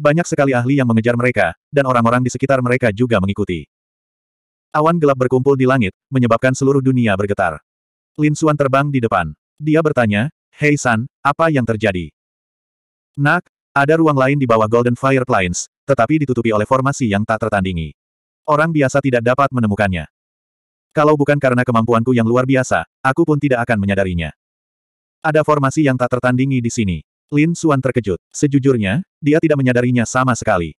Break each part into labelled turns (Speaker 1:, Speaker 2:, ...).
Speaker 1: Banyak sekali ahli yang mengejar mereka, dan orang-orang di sekitar mereka juga mengikuti. Awan gelap berkumpul di langit, menyebabkan seluruh dunia bergetar. Lin Suan terbang di depan. Dia bertanya, Hei San, apa yang terjadi? Nak, ada ruang lain di bawah Golden Fire Plains, tetapi ditutupi oleh formasi yang tak tertandingi. Orang biasa tidak dapat menemukannya. Kalau bukan karena kemampuanku yang luar biasa, aku pun tidak akan menyadarinya. Ada formasi yang tak tertandingi di sini. Lin Suan terkejut. Sejujurnya, dia tidak menyadarinya sama sekali.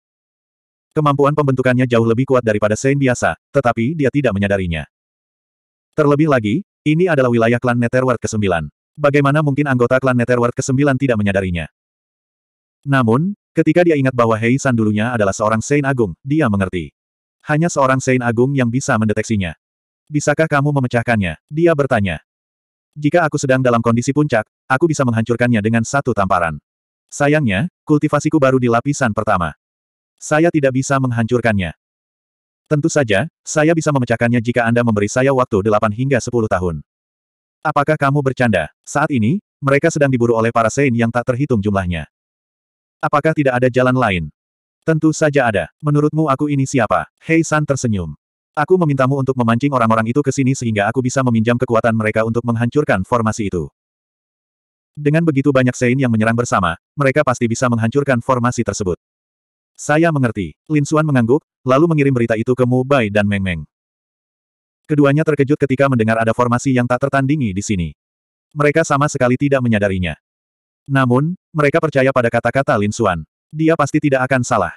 Speaker 1: Kemampuan pembentukannya jauh lebih kuat daripada Sein biasa, tetapi dia tidak menyadarinya. Terlebih lagi, ini adalah wilayah klan Netherworld ke-9. Bagaimana mungkin anggota klan Netherworld ke-9 tidak menyadarinya? Namun, ketika dia ingat bahwa Hei San dulunya adalah seorang Sein Agung, dia mengerti. Hanya seorang Sein Agung yang bisa mendeteksinya. Bisakah kamu memecahkannya? Dia bertanya. Jika aku sedang dalam kondisi puncak, aku bisa menghancurkannya dengan satu tamparan. Sayangnya, kultivasiku baru di lapisan pertama. Saya tidak bisa menghancurkannya. Tentu saja, saya bisa memecahkannya jika Anda memberi saya waktu 8 hingga 10 tahun. Apakah kamu bercanda? Saat ini, mereka sedang diburu oleh para Sein yang tak terhitung jumlahnya. Apakah tidak ada jalan lain? Tentu saja ada. Menurutmu aku ini siapa? Hei San tersenyum. Aku memintamu untuk memancing orang-orang itu ke sini sehingga aku bisa meminjam kekuatan mereka untuk menghancurkan formasi itu. Dengan begitu banyak Sein yang menyerang bersama, mereka pasti bisa menghancurkan formasi tersebut. Saya mengerti. Lin Xuan mengangguk, lalu mengirim berita itu ke Mu Bai dan Meng Meng. Keduanya terkejut ketika mendengar ada formasi yang tak tertandingi di sini. Mereka sama sekali tidak menyadarinya. Namun, mereka percaya pada kata-kata Lin Xuan. Dia pasti tidak akan salah.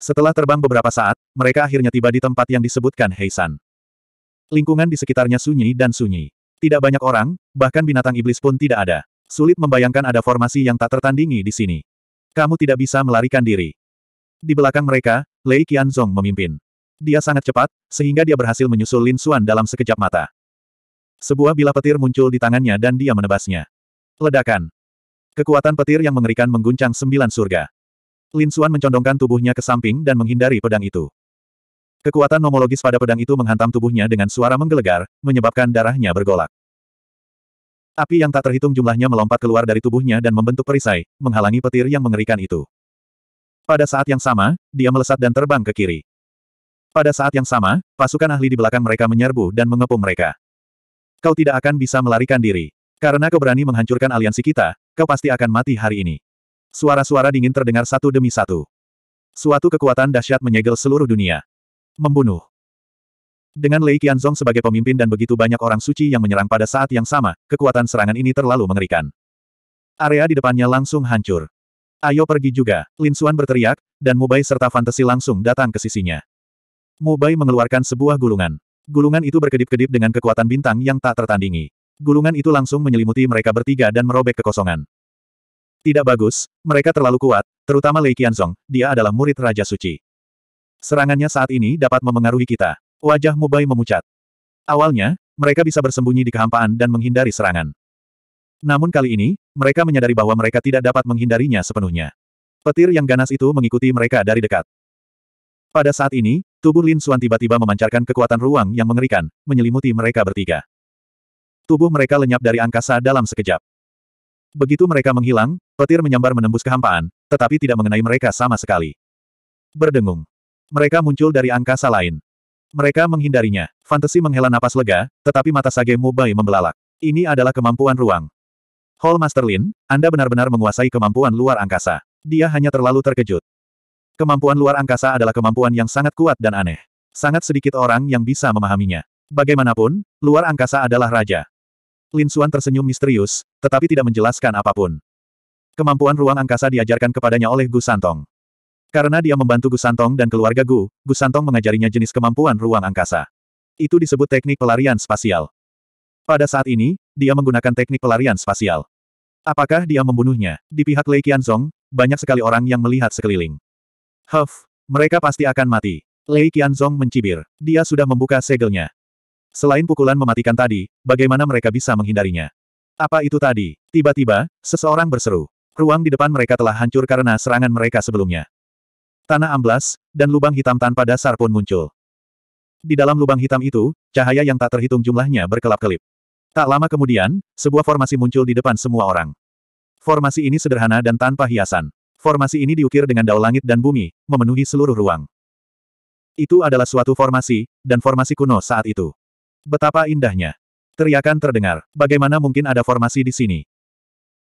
Speaker 1: Setelah terbang beberapa saat, mereka akhirnya tiba di tempat yang disebutkan Heisan. Lingkungan di sekitarnya sunyi dan sunyi. Tidak banyak orang, bahkan binatang iblis pun tidak ada. Sulit membayangkan ada formasi yang tak tertandingi di sini. Kamu tidak bisa melarikan diri. Di belakang mereka, Lei Qianzong memimpin. Dia sangat cepat, sehingga dia berhasil menyusul Lin Xuan dalam sekejap mata. Sebuah bila petir muncul di tangannya dan dia menebasnya. Ledakan. Kekuatan petir yang mengerikan mengguncang sembilan surga. Lin Xuan mencondongkan tubuhnya ke samping dan menghindari pedang itu. Kekuatan nomologis pada pedang itu menghantam tubuhnya dengan suara menggelegar, menyebabkan darahnya bergolak. Api yang tak terhitung jumlahnya melompat keluar dari tubuhnya dan membentuk perisai, menghalangi petir yang mengerikan itu. Pada saat yang sama, dia melesat dan terbang ke kiri. Pada saat yang sama, pasukan ahli di belakang mereka menyerbu dan mengepung mereka. Kau tidak akan bisa melarikan diri. Karena kau berani menghancurkan aliansi kita, kau pasti akan mati hari ini. Suara-suara dingin terdengar satu demi satu. Suatu kekuatan dahsyat menyegel seluruh dunia. Membunuh. Dengan Lei Qianzong sebagai pemimpin dan begitu banyak orang suci yang menyerang pada saat yang sama, kekuatan serangan ini terlalu mengerikan. Area di depannya langsung hancur. Ayo pergi juga, Lin Xuan berteriak, dan Mubai serta fantasi langsung datang ke sisinya. Mubai mengeluarkan sebuah gulungan. Gulungan itu berkedip-kedip dengan kekuatan bintang yang tak tertandingi. Gulungan itu langsung menyelimuti mereka bertiga dan merobek kekosongan. Tidak bagus, mereka terlalu kuat, terutama Lei Qianzong, dia adalah murid Raja Suci. Serangannya saat ini dapat memengaruhi kita. Wajah Mubai memucat. Awalnya, mereka bisa bersembunyi di kehampaan dan menghindari serangan. Namun kali ini, mereka menyadari bahwa mereka tidak dapat menghindarinya sepenuhnya. Petir yang ganas itu mengikuti mereka dari dekat. Pada saat ini, tubuh Lin Xuan tiba-tiba memancarkan kekuatan ruang yang mengerikan, menyelimuti mereka bertiga. Tubuh mereka lenyap dari angkasa dalam sekejap. Begitu mereka menghilang, petir menyambar menembus kehampaan, tetapi tidak mengenai mereka sama sekali. Berdengung, mereka muncul dari angkasa lain. Mereka menghindarinya. Fantasi menghela napas lega, tetapi mata Sage Mubai membelalak. Ini adalah kemampuan ruang. Hall Master Lin, Anda benar-benar menguasai kemampuan luar angkasa. Dia hanya terlalu terkejut. Kemampuan luar angkasa adalah kemampuan yang sangat kuat dan aneh. Sangat sedikit orang yang bisa memahaminya. Bagaimanapun, luar angkasa adalah raja. Lin Xuan tersenyum misterius, tetapi tidak menjelaskan apapun. Kemampuan ruang angkasa diajarkan kepadanya oleh Gu Santong. Karena dia membantu Gusantong dan keluarga Gu, Gusantong mengajarinya jenis kemampuan ruang angkasa. Itu disebut teknik pelarian spasial. Pada saat ini, dia menggunakan teknik pelarian spasial. Apakah dia membunuhnya? Di pihak Lei Qianzong, banyak sekali orang yang melihat sekeliling. Huff, mereka pasti akan mati. Lei Qianzong mencibir. Dia sudah membuka segelnya. Selain pukulan mematikan tadi, bagaimana mereka bisa menghindarinya? Apa itu tadi? Tiba-tiba, seseorang berseru. Ruang di depan mereka telah hancur karena serangan mereka sebelumnya. Tanah amblas, dan lubang hitam tanpa dasar pun muncul. Di dalam lubang hitam itu, cahaya yang tak terhitung jumlahnya berkelap-kelip. Tak lama kemudian, sebuah formasi muncul di depan semua orang. Formasi ini sederhana dan tanpa hiasan. Formasi ini diukir dengan daun langit dan bumi, memenuhi seluruh ruang. Itu adalah suatu formasi, dan formasi kuno saat itu. Betapa indahnya. Teriakan terdengar, bagaimana mungkin ada formasi di sini?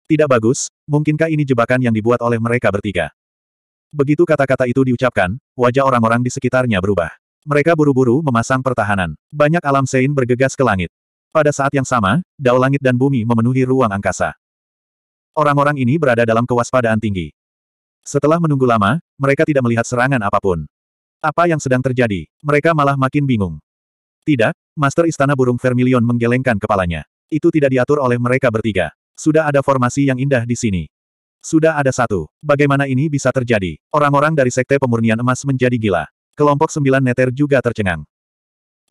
Speaker 1: Tidak bagus, mungkinkah ini jebakan yang dibuat oleh mereka bertiga? Begitu kata-kata itu diucapkan, wajah orang-orang di sekitarnya berubah. Mereka buru-buru memasang pertahanan. Banyak alam sein bergegas ke langit. Pada saat yang sama, dao langit dan bumi memenuhi ruang angkasa. Orang-orang ini berada dalam kewaspadaan tinggi. Setelah menunggu lama, mereka tidak melihat serangan apapun. Apa yang sedang terjadi? Mereka malah makin bingung. Tidak, Master Istana Burung Vermilion menggelengkan kepalanya. Itu tidak diatur oleh mereka bertiga. Sudah ada formasi yang indah di sini. Sudah ada satu. Bagaimana ini bisa terjadi? Orang-orang dari Sekte Pemurnian Emas menjadi gila. Kelompok sembilan neter juga tercengang.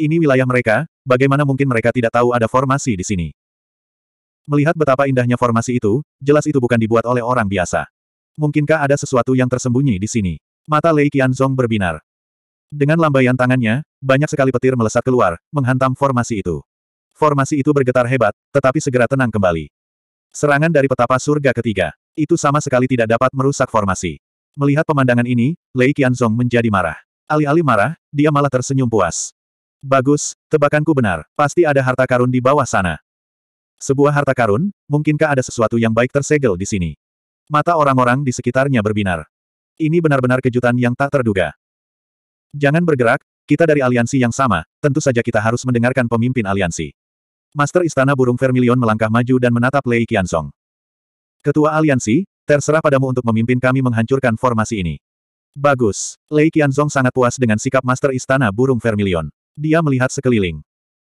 Speaker 1: Ini wilayah mereka, bagaimana mungkin mereka tidak tahu ada formasi di sini? Melihat betapa indahnya formasi itu, jelas itu bukan dibuat oleh orang biasa. Mungkinkah ada sesuatu yang tersembunyi di sini? Mata Lei Qianzong berbinar. Dengan lambaian tangannya, banyak sekali petir melesat keluar, menghantam formasi itu. Formasi itu bergetar hebat, tetapi segera tenang kembali. Serangan dari petapa surga ketiga. Itu sama sekali tidak dapat merusak formasi. Melihat pemandangan ini, Lei Qianzong menjadi marah. Alih-alih marah, dia malah tersenyum puas. Bagus, tebakanku benar, pasti ada harta karun di bawah sana. Sebuah harta karun, mungkinkah ada sesuatu yang baik tersegel di sini? Mata orang-orang di sekitarnya berbinar. Ini benar-benar kejutan yang tak terduga. Jangan bergerak, kita dari aliansi yang sama, tentu saja kita harus mendengarkan pemimpin aliansi. Master Istana Burung Vermilion melangkah maju dan menatap Lei Qianzong. Ketua aliansi, terserah padamu untuk memimpin kami menghancurkan formasi ini. Bagus. Lei Qianzong sangat puas dengan sikap Master Istana Burung Vermilion. Dia melihat sekeliling.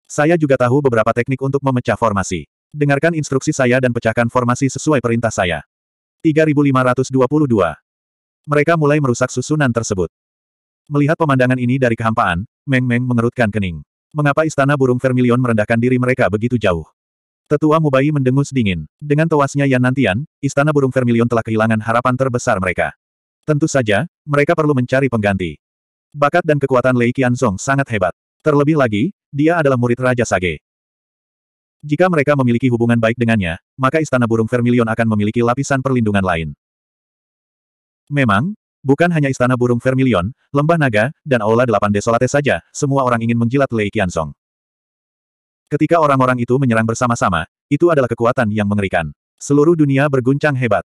Speaker 1: Saya juga tahu beberapa teknik untuk memecah formasi. Dengarkan instruksi saya dan pecahkan formasi sesuai perintah saya. 3522. Mereka mulai merusak susunan tersebut. Melihat pemandangan ini dari kehampaan, Meng Meng mengerutkan kening. Mengapa istana burung vermilion merendahkan diri mereka begitu jauh? Tetua Mubai mendengus dingin. Dengan tewasnya Yan Nantian, Istana Burung Vermilion telah kehilangan harapan terbesar mereka. Tentu saja, mereka perlu mencari pengganti. Bakat dan kekuatan Lei Qianzong sangat hebat. Terlebih lagi, dia adalah murid Raja Sage. Jika mereka memiliki hubungan baik dengannya, maka Istana Burung Vermilion akan memiliki lapisan perlindungan lain. Memang, bukan hanya Istana Burung Vermilion, Lembah Naga, dan Aula Delapan Desolate saja, semua orang ingin menjilat Lei Qianzong. Ketika orang-orang itu menyerang bersama-sama, itu adalah kekuatan yang mengerikan. Seluruh dunia berguncang hebat.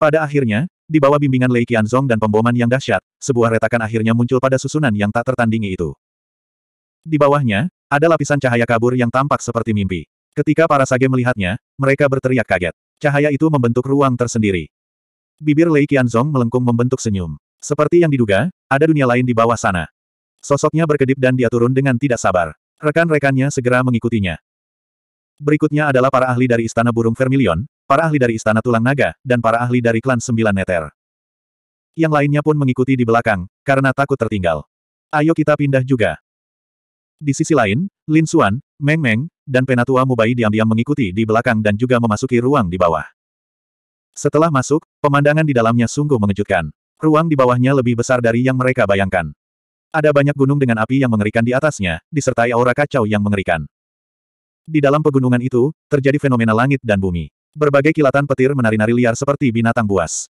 Speaker 1: Pada akhirnya, di bawah bimbingan Lei Qianzong dan pemboman yang dahsyat, sebuah retakan akhirnya muncul pada susunan yang tak tertandingi itu. Di bawahnya, ada lapisan cahaya kabur yang tampak seperti mimpi. Ketika para sage melihatnya, mereka berteriak kaget. Cahaya itu membentuk ruang tersendiri. Bibir Lei Qianzong melengkung membentuk senyum. Seperti yang diduga, ada dunia lain di bawah sana. Sosoknya berkedip dan dia turun dengan tidak sabar. Rekan-rekannya segera mengikutinya. Berikutnya adalah para ahli dari Istana Burung Vermilion, para ahli dari Istana Tulang Naga, dan para ahli dari klan Sembilan Neter. Yang lainnya pun mengikuti di belakang, karena takut tertinggal. Ayo kita pindah juga. Di sisi lain, Lin Xuan, Meng Meng, dan Penatua Mubai diam-diam mengikuti di belakang dan juga memasuki ruang di bawah. Setelah masuk, pemandangan di dalamnya sungguh mengejutkan. Ruang di bawahnya lebih besar dari yang mereka bayangkan. Ada banyak gunung dengan api yang mengerikan di atasnya, disertai aura kacau yang mengerikan. Di dalam pegunungan itu, terjadi fenomena langit dan bumi. Berbagai kilatan petir menari-nari liar seperti binatang buas.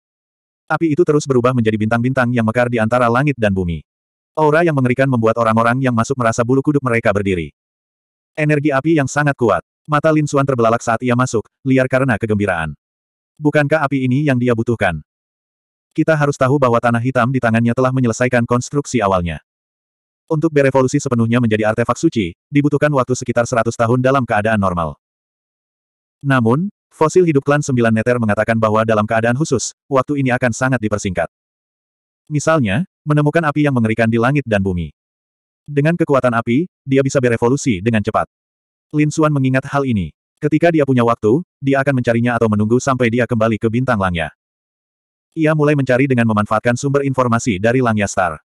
Speaker 1: Api itu terus berubah menjadi bintang-bintang yang mekar di antara langit dan bumi. Aura yang mengerikan membuat orang-orang yang masuk merasa bulu kuduk mereka berdiri. Energi api yang sangat kuat. Mata Lin Xuan terbelalak saat ia masuk, liar karena kegembiraan. Bukankah api ini yang dia butuhkan? Kita harus tahu bahwa tanah hitam di tangannya telah menyelesaikan konstruksi awalnya. Untuk berevolusi sepenuhnya menjadi artefak suci, dibutuhkan waktu sekitar 100 tahun dalam keadaan normal. Namun, fosil hidup klan Sembilan Neter mengatakan bahwa dalam keadaan khusus, waktu ini akan sangat dipersingkat. Misalnya, menemukan api yang mengerikan di langit dan bumi. Dengan kekuatan api, dia bisa berevolusi dengan cepat. Lin Xuan mengingat hal ini. Ketika dia punya waktu, dia akan mencarinya atau menunggu sampai dia kembali ke bintang langnya. Ia mulai mencari dengan memanfaatkan sumber informasi dari Langya Star.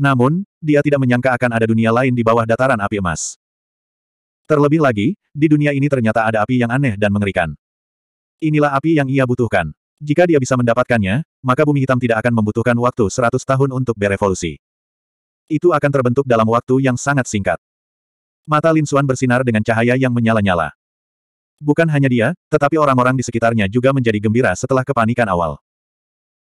Speaker 1: Namun, dia tidak menyangka akan ada dunia lain di bawah dataran api emas. Terlebih lagi, di dunia ini ternyata ada api yang aneh dan mengerikan. Inilah api yang ia butuhkan. Jika dia bisa mendapatkannya, maka bumi hitam tidak akan membutuhkan waktu 100 tahun untuk berevolusi. Itu akan terbentuk dalam waktu yang sangat singkat. Mata Lin Xuan bersinar dengan cahaya yang menyala-nyala. Bukan hanya dia, tetapi orang-orang di sekitarnya juga menjadi gembira setelah kepanikan awal.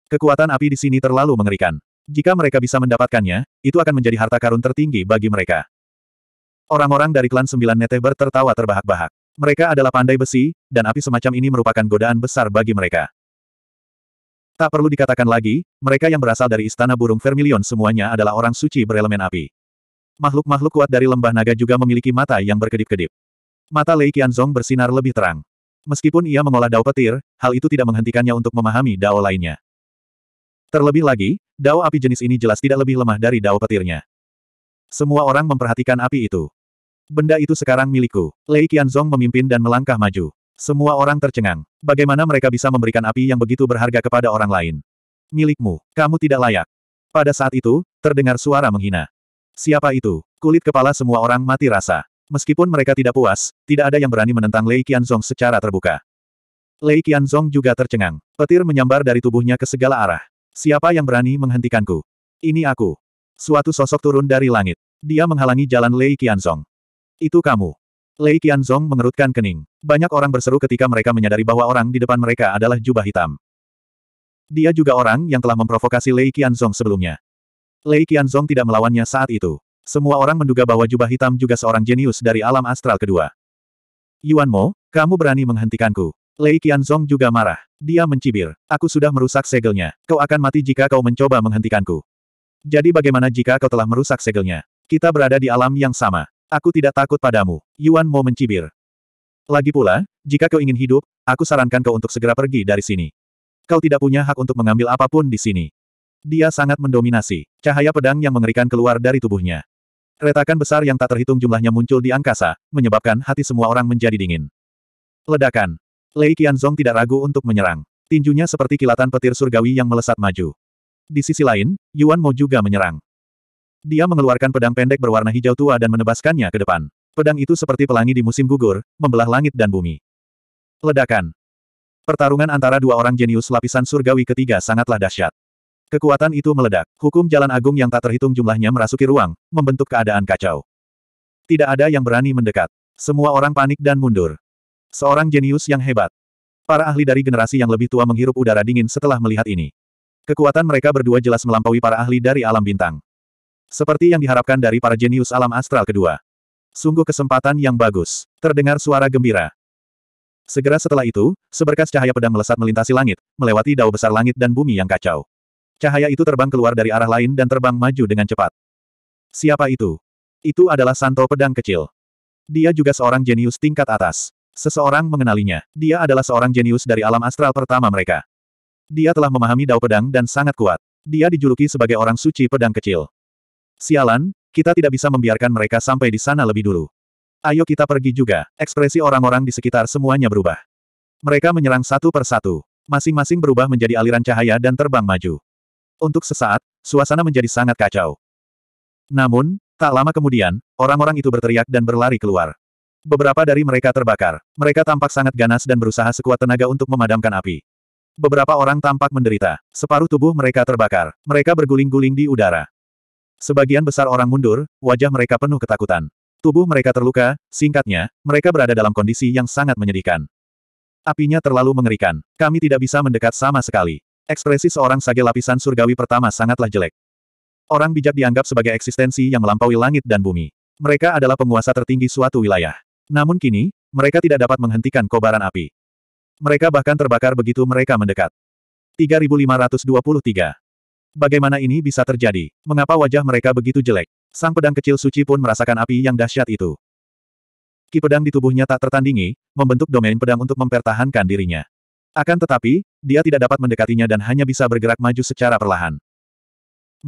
Speaker 1: Kekuatan api di sini terlalu mengerikan. Jika mereka bisa mendapatkannya, itu akan menjadi harta karun tertinggi bagi mereka. Orang-orang dari klan Sembilan Neteber tertawa terbahak-bahak. Mereka adalah pandai besi, dan api semacam ini merupakan godaan besar bagi mereka. Tak perlu dikatakan lagi, mereka yang berasal dari Istana Burung Vermilion semuanya adalah orang suci berelemen api. Makhluk-makhluk kuat dari lembah naga juga memiliki mata yang berkedip-kedip. Mata Lei Qianzong bersinar lebih terang. Meskipun ia mengolah dao petir, hal itu tidak menghentikannya untuk memahami dao lainnya. Terlebih lagi, dao api jenis ini jelas tidak lebih lemah dari dao petirnya. Semua orang memperhatikan api itu. Benda itu sekarang milikku. Lei Qianzong memimpin dan melangkah maju. Semua orang tercengang. Bagaimana mereka bisa memberikan api yang begitu berharga kepada orang lain? Milikmu, kamu tidak layak. Pada saat itu, terdengar suara menghina. Siapa itu? Kulit kepala semua orang mati rasa. Meskipun mereka tidak puas, tidak ada yang berani menentang Lei Qianzong secara terbuka. Lei Qianzong juga tercengang. Petir menyambar dari tubuhnya ke segala arah. Siapa yang berani menghentikanku? Ini aku. Suatu sosok turun dari langit. Dia menghalangi jalan Lei Qianzong. Itu kamu. Lei Qianzong mengerutkan kening. Banyak orang berseru ketika mereka menyadari bahwa orang di depan mereka adalah jubah hitam. Dia juga orang yang telah memprovokasi Lei Qianzong sebelumnya. Lei Qianzong tidak melawannya saat itu. Semua orang menduga bahwa jubah hitam juga seorang jenius dari alam astral kedua. Yuan Mo, kamu berani menghentikanku. Lei Qianzong juga marah. Dia mencibir. Aku sudah merusak segelnya. Kau akan mati jika kau mencoba menghentikanku. Jadi bagaimana jika kau telah merusak segelnya? Kita berada di alam yang sama. Aku tidak takut padamu. Yuan Mo mencibir. Lagi pula, jika kau ingin hidup, aku sarankan kau untuk segera pergi dari sini. Kau tidak punya hak untuk mengambil apapun di sini. Dia sangat mendominasi. Cahaya pedang yang mengerikan keluar dari tubuhnya. Retakan besar yang tak terhitung jumlahnya muncul di angkasa, menyebabkan hati semua orang menjadi dingin. Ledakan. Lei Qianzong tidak ragu untuk menyerang. Tinjunya seperti kilatan petir surgawi yang melesat maju. Di sisi lain, Yuan Mo juga menyerang. Dia mengeluarkan pedang pendek berwarna hijau tua dan menebaskannya ke depan. Pedang itu seperti pelangi di musim gugur, membelah langit dan bumi. Ledakan. Pertarungan antara dua orang jenius lapisan surgawi ketiga sangatlah dahsyat. Kekuatan itu meledak. Hukum jalan agung yang tak terhitung jumlahnya merasuki ruang, membentuk keadaan kacau. Tidak ada yang berani mendekat. Semua orang panik dan mundur. Seorang jenius yang hebat. Para ahli dari generasi yang lebih tua menghirup udara dingin setelah melihat ini. Kekuatan mereka berdua jelas melampaui para ahli dari alam bintang. Seperti yang diharapkan dari para jenius alam astral kedua. Sungguh kesempatan yang bagus. Terdengar suara gembira. Segera setelah itu, seberkas cahaya pedang melesat melintasi langit, melewati dao besar langit dan bumi yang kacau. Cahaya itu terbang keluar dari arah lain dan terbang maju dengan cepat. Siapa itu? Itu adalah Santo Pedang Kecil. Dia juga seorang jenius tingkat atas. Seseorang mengenalinya. Dia adalah seorang jenius dari alam astral pertama mereka. Dia telah memahami dao pedang dan sangat kuat. Dia dijuluki sebagai orang suci pedang kecil. Sialan, kita tidak bisa membiarkan mereka sampai di sana lebih dulu. Ayo kita pergi juga. Ekspresi orang-orang di sekitar semuanya berubah. Mereka menyerang satu persatu. Masing-masing berubah menjadi aliran cahaya dan terbang maju. Untuk sesaat, suasana menjadi sangat kacau. Namun, tak lama kemudian, orang-orang itu berteriak dan berlari keluar. Beberapa dari mereka terbakar. Mereka tampak sangat ganas dan berusaha sekuat tenaga untuk memadamkan api. Beberapa orang tampak menderita. Separuh tubuh mereka terbakar. Mereka berguling-guling di udara. Sebagian besar orang mundur, wajah mereka penuh ketakutan. Tubuh mereka terluka, singkatnya, mereka berada dalam kondisi yang sangat menyedihkan. Apinya terlalu mengerikan. Kami tidak bisa mendekat sama sekali. Ekspresi seorang sage lapisan surgawi pertama sangatlah jelek. Orang bijak dianggap sebagai eksistensi yang melampaui langit dan bumi. Mereka adalah penguasa tertinggi suatu wilayah. Namun kini, mereka tidak dapat menghentikan kobaran api. Mereka bahkan terbakar begitu mereka mendekat. 3523. Bagaimana ini bisa terjadi? Mengapa wajah mereka begitu jelek? Sang pedang kecil suci pun merasakan api yang dahsyat itu. Ki pedang di tubuhnya tak tertandingi, membentuk domain pedang untuk mempertahankan dirinya. Akan tetapi, dia tidak dapat mendekatinya dan hanya bisa bergerak maju secara perlahan.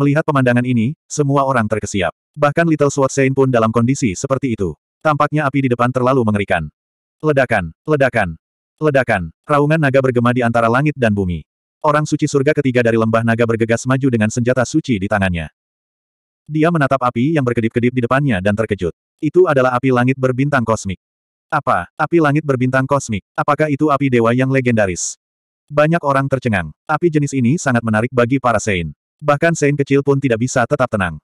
Speaker 1: Melihat pemandangan ini, semua orang terkesiap. Bahkan Little Sword Saint pun dalam kondisi seperti itu. Tampaknya api di depan terlalu mengerikan. Ledakan, ledakan, ledakan. Raungan naga bergema di antara langit dan bumi. Orang suci surga ketiga dari lembah naga bergegas maju dengan senjata suci di tangannya. Dia menatap api yang berkedip-kedip di depannya dan terkejut. Itu adalah api langit berbintang kosmik. Apa? Api langit berbintang kosmik. Apakah itu api dewa yang legendaris? Banyak orang tercengang. Api jenis ini sangat menarik bagi para Sein. Bahkan Sein kecil pun tidak bisa tetap tenang.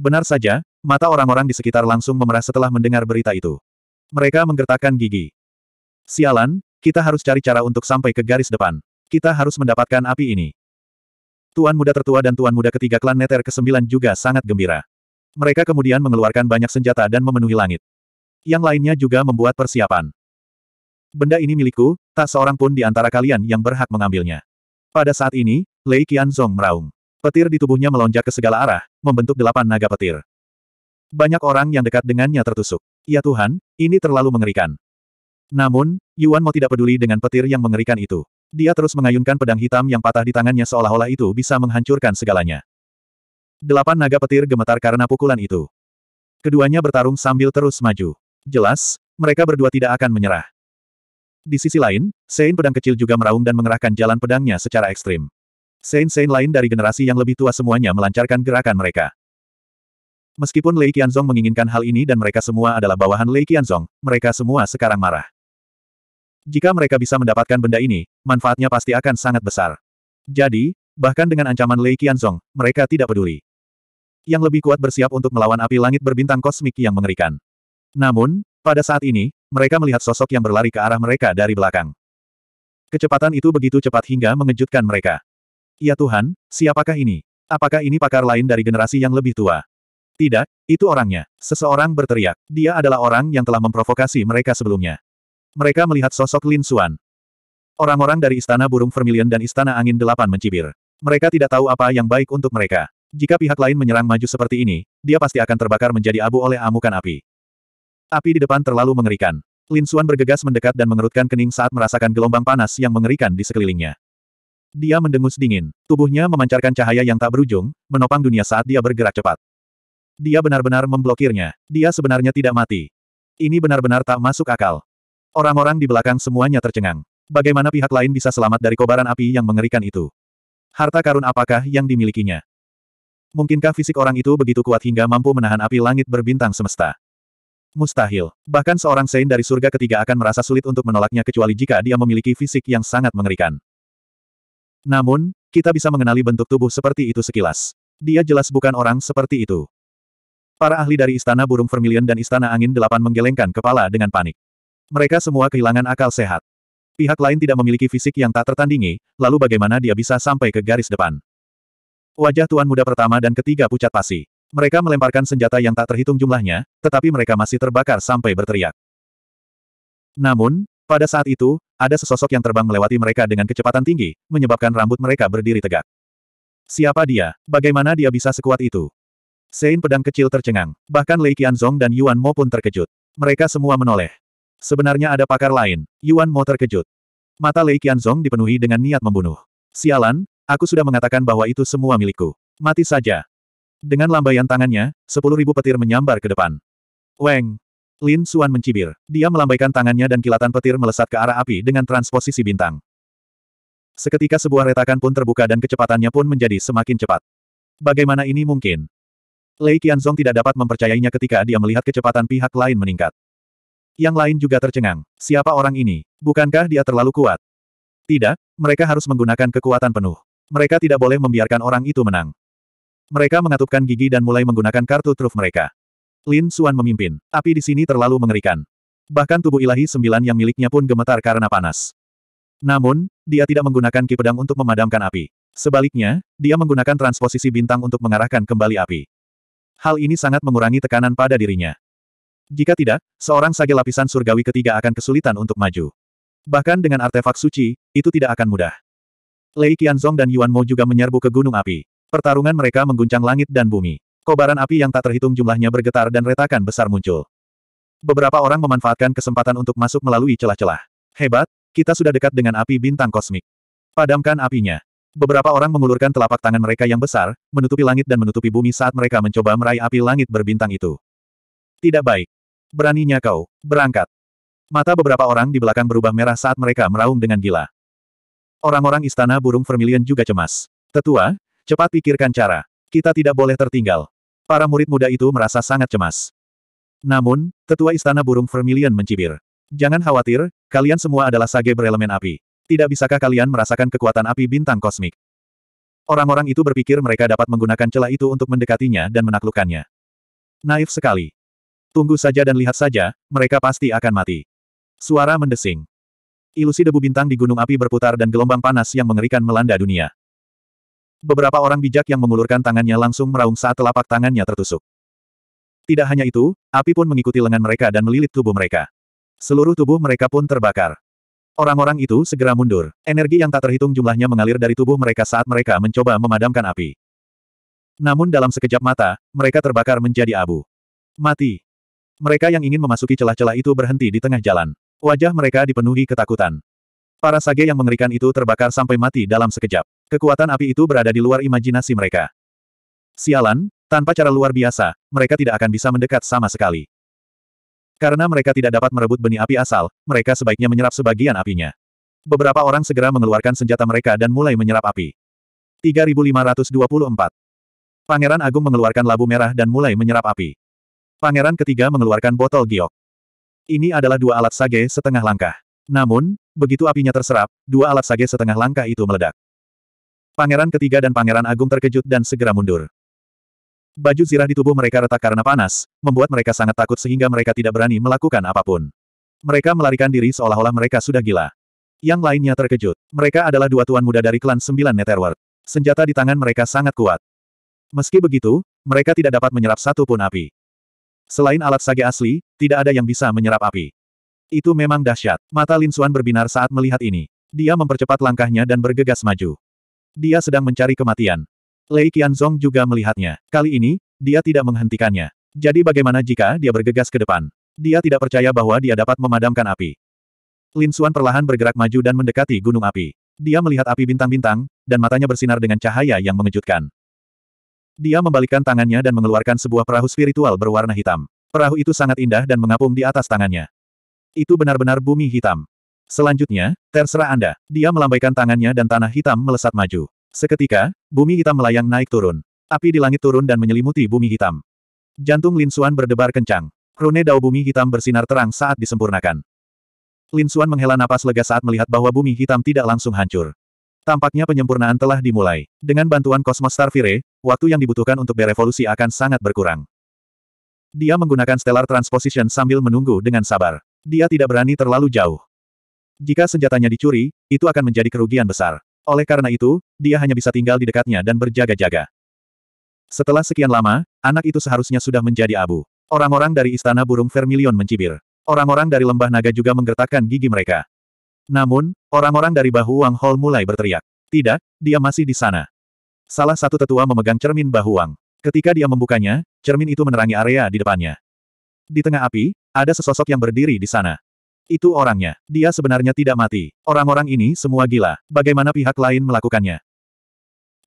Speaker 1: Benar saja, mata orang-orang di sekitar langsung memerah setelah mendengar berita itu. Mereka menggertakkan gigi. Sialan, kita harus cari cara untuk sampai ke garis depan. Kita harus mendapatkan api ini. Tuan muda tertua dan tuan muda ketiga klan Neter ke-9 juga sangat gembira. Mereka kemudian mengeluarkan banyak senjata dan memenuhi langit. Yang lainnya juga membuat persiapan. Benda ini milikku, tak seorang pun di antara kalian yang berhak mengambilnya. Pada saat ini, Lei Qianzong meraung. Petir di tubuhnya melonjak ke segala arah, membentuk delapan naga petir. Banyak orang yang dekat dengannya tertusuk. Ya Tuhan, ini terlalu mengerikan. Namun, Yuan Mo tidak peduli dengan petir yang mengerikan itu. Dia terus mengayunkan pedang hitam yang patah di tangannya seolah-olah itu bisa menghancurkan segalanya. Delapan naga petir gemetar karena pukulan itu. Keduanya bertarung sambil terus maju. Jelas, mereka berdua tidak akan menyerah. Di sisi lain, Sein pedang kecil juga meraung dan mengerahkan jalan pedangnya secara ekstrim. Saint-Saint lain dari generasi yang lebih tua semuanya melancarkan gerakan mereka. Meskipun Lei Qianzong menginginkan hal ini dan mereka semua adalah bawahan Lei Qianzong, mereka semua sekarang marah. Jika mereka bisa mendapatkan benda ini, manfaatnya pasti akan sangat besar. Jadi, bahkan dengan ancaman Lei Qianzong, mereka tidak peduli. Yang lebih kuat bersiap untuk melawan api langit berbintang kosmik yang mengerikan. Namun, pada saat ini, mereka melihat sosok yang berlari ke arah mereka dari belakang. Kecepatan itu begitu cepat hingga mengejutkan mereka. Ya Tuhan, siapakah ini? Apakah ini pakar lain dari generasi yang lebih tua? Tidak, itu orangnya. Seseorang berteriak. Dia adalah orang yang telah memprovokasi mereka sebelumnya. Mereka melihat sosok Lin Xuan. Orang-orang dari Istana Burung Vermilion dan Istana Angin Delapan mencibir. Mereka tidak tahu apa yang baik untuk mereka. Jika pihak lain menyerang maju seperti ini, dia pasti akan terbakar menjadi abu oleh amukan api. Api di depan terlalu mengerikan. Lin Xuan bergegas mendekat dan mengerutkan kening saat merasakan gelombang panas yang mengerikan di sekelilingnya. Dia mendengus dingin. Tubuhnya memancarkan cahaya yang tak berujung, menopang dunia saat dia bergerak cepat. Dia benar-benar memblokirnya. Dia sebenarnya tidak mati. Ini benar-benar tak masuk akal. Orang-orang di belakang semuanya tercengang. Bagaimana pihak lain bisa selamat dari kobaran api yang mengerikan itu? Harta karun apakah yang dimilikinya? Mungkinkah fisik orang itu begitu kuat hingga mampu menahan api langit berbintang semesta? Mustahil. Bahkan seorang Sein dari surga ketiga akan merasa sulit untuk menolaknya kecuali jika dia memiliki fisik yang sangat mengerikan. Namun, kita bisa mengenali bentuk tubuh seperti itu sekilas. Dia jelas bukan orang seperti itu. Para ahli dari Istana Burung Vermilion dan Istana Angin Delapan menggelengkan kepala dengan panik. Mereka semua kehilangan akal sehat. Pihak lain tidak memiliki fisik yang tak tertandingi, lalu bagaimana dia bisa sampai ke garis depan? Wajah Tuan Muda pertama dan ketiga pucat pasi. Mereka melemparkan senjata yang tak terhitung jumlahnya, tetapi mereka masih terbakar sampai berteriak. Namun, pada saat itu, ada sesosok yang terbang melewati mereka dengan kecepatan tinggi, menyebabkan rambut mereka berdiri tegak. Siapa dia? Bagaimana dia bisa sekuat itu? Sein pedang kecil tercengang. Bahkan Lei Qianzong dan Yuan Mo pun terkejut. Mereka semua menoleh. Sebenarnya ada pakar lain. Yuan Mo terkejut. Mata Lei Qianzong dipenuhi dengan niat membunuh. Sialan, aku sudah mengatakan bahwa itu semua milikku. Mati saja. Dengan lambaian tangannya, sepuluh ribu petir menyambar ke depan. Weng! Lin Suan mencibir. Dia melambaikan tangannya dan kilatan petir melesat ke arah api dengan transposisi bintang. Seketika sebuah retakan pun terbuka dan kecepatannya pun menjadi semakin cepat. Bagaimana ini mungkin? Lei Qianzong tidak dapat mempercayainya ketika dia melihat kecepatan pihak lain meningkat. Yang lain juga tercengang. Siapa orang ini? Bukankah dia terlalu kuat? Tidak, mereka harus menggunakan kekuatan penuh. Mereka tidak boleh membiarkan orang itu menang. Mereka mengatupkan gigi dan mulai menggunakan kartu truf mereka. Lin Suan memimpin. Api di sini terlalu mengerikan. Bahkan tubuh ilahi sembilan yang miliknya pun gemetar karena panas. Namun, dia tidak menggunakan ki pedang untuk memadamkan api. Sebaliknya, dia menggunakan transposisi bintang untuk mengarahkan kembali api. Hal ini sangat mengurangi tekanan pada dirinya. Jika tidak, seorang sage lapisan surgawi ketiga akan kesulitan untuk maju. Bahkan dengan artefak suci, itu tidak akan mudah. Lei Qianzong dan Yuan Mo juga menyerbu ke gunung api. Pertarungan mereka mengguncang langit dan bumi. Kobaran api yang tak terhitung jumlahnya bergetar dan retakan besar muncul. Beberapa orang memanfaatkan kesempatan untuk masuk melalui celah-celah. Hebat, kita sudah dekat dengan api bintang kosmik. Padamkan apinya. Beberapa orang mengulurkan telapak tangan mereka yang besar, menutupi langit dan menutupi bumi saat mereka mencoba meraih api langit berbintang itu. Tidak baik. Beraninya kau, berangkat. Mata beberapa orang di belakang berubah merah saat mereka meraung dengan gila. Orang-orang istana burung vermilion juga cemas. Tetua, cepat pikirkan cara. Kita tidak boleh tertinggal. Para murid muda itu merasa sangat cemas. Namun, tetua istana burung vermilion mencibir. Jangan khawatir, kalian semua adalah sage berelemen api. Tidak bisakah kalian merasakan kekuatan api bintang kosmik? Orang-orang itu berpikir mereka dapat menggunakan celah itu untuk mendekatinya dan menaklukkannya. Naif sekali. Tunggu saja dan lihat saja, mereka pasti akan mati. Suara mendesing. Ilusi debu bintang di gunung api berputar dan gelombang panas yang mengerikan melanda dunia. Beberapa orang bijak yang mengulurkan tangannya langsung meraung saat telapak tangannya tertusuk. Tidak hanya itu, api pun mengikuti lengan mereka dan melilit tubuh mereka. Seluruh tubuh mereka pun terbakar. Orang-orang itu segera mundur. Energi yang tak terhitung jumlahnya mengalir dari tubuh mereka saat mereka mencoba memadamkan api. Namun dalam sekejap mata, mereka terbakar menjadi abu. Mati. Mereka yang ingin memasuki celah-celah itu berhenti di tengah jalan. Wajah mereka dipenuhi ketakutan. Para sage yang mengerikan itu terbakar sampai mati dalam sekejap. Kekuatan api itu berada di luar imajinasi mereka. Sialan, tanpa cara luar biasa, mereka tidak akan bisa mendekat sama sekali. Karena mereka tidak dapat merebut benih api asal, mereka sebaiknya menyerap sebagian apinya. Beberapa orang segera mengeluarkan senjata mereka dan mulai menyerap api. 3524 Pangeran Agung mengeluarkan labu merah dan mulai menyerap api. Pangeran ketiga mengeluarkan botol giok. Ini adalah dua alat sage setengah langkah. Namun, begitu apinya terserap, dua alat sage setengah langkah itu meledak. Pangeran ketiga dan Pangeran Agung terkejut dan segera mundur. Baju zirah di tubuh mereka retak karena panas, membuat mereka sangat takut sehingga mereka tidak berani melakukan apapun. Mereka melarikan diri seolah-olah mereka sudah gila. Yang lainnya terkejut. Mereka adalah dua tuan muda dari klan sembilan Netherworld. Senjata di tangan mereka sangat kuat. Meski begitu, mereka tidak dapat menyerap satu pun api. Selain alat sage asli, tidak ada yang bisa menyerap api. Itu memang dahsyat. Mata Lin Xuan berbinar saat melihat ini. Dia mempercepat langkahnya dan bergegas maju. Dia sedang mencari kematian. Lei Qianzong juga melihatnya. Kali ini, dia tidak menghentikannya. Jadi bagaimana jika dia bergegas ke depan? Dia tidak percaya bahwa dia dapat memadamkan api. Lin Xuan perlahan bergerak maju dan mendekati gunung api. Dia melihat api bintang-bintang, dan matanya bersinar dengan cahaya yang mengejutkan. Dia membalikkan tangannya dan mengeluarkan sebuah perahu spiritual berwarna hitam. Perahu itu sangat indah dan mengapung di atas tangannya. Itu benar-benar bumi hitam. Selanjutnya, terserah Anda. Dia melambaikan tangannya dan tanah hitam melesat maju. Seketika, bumi hitam melayang naik turun. Api di langit turun dan menyelimuti bumi hitam. Jantung Lin Suan berdebar kencang. Rune dao bumi hitam bersinar terang saat disempurnakan. Lin Suan menghela napas lega saat melihat bahwa bumi hitam tidak langsung hancur. Tampaknya penyempurnaan telah dimulai. Dengan bantuan kosmos Starfire, waktu yang dibutuhkan untuk berevolusi akan sangat berkurang. Dia menggunakan Stellar Transposition sambil menunggu dengan sabar. Dia tidak berani terlalu jauh. Jika senjatanya dicuri, itu akan menjadi kerugian besar. Oleh karena itu, dia hanya bisa tinggal di dekatnya dan berjaga-jaga. Setelah sekian lama, anak itu seharusnya sudah menjadi abu. Orang-orang dari Istana Burung Vermilion mencibir. Orang-orang dari Lembah Naga juga menggertakkan gigi mereka. Namun, orang-orang dari bahu Wang Hall mulai berteriak. Tidak, dia masih di sana. Salah satu tetua memegang cermin bahu Wang. Ketika dia membukanya, cermin itu menerangi area di depannya. Di tengah api, ada sesosok yang berdiri di sana. Itu orangnya. Dia sebenarnya tidak mati. Orang-orang ini semua gila. Bagaimana pihak lain melakukannya?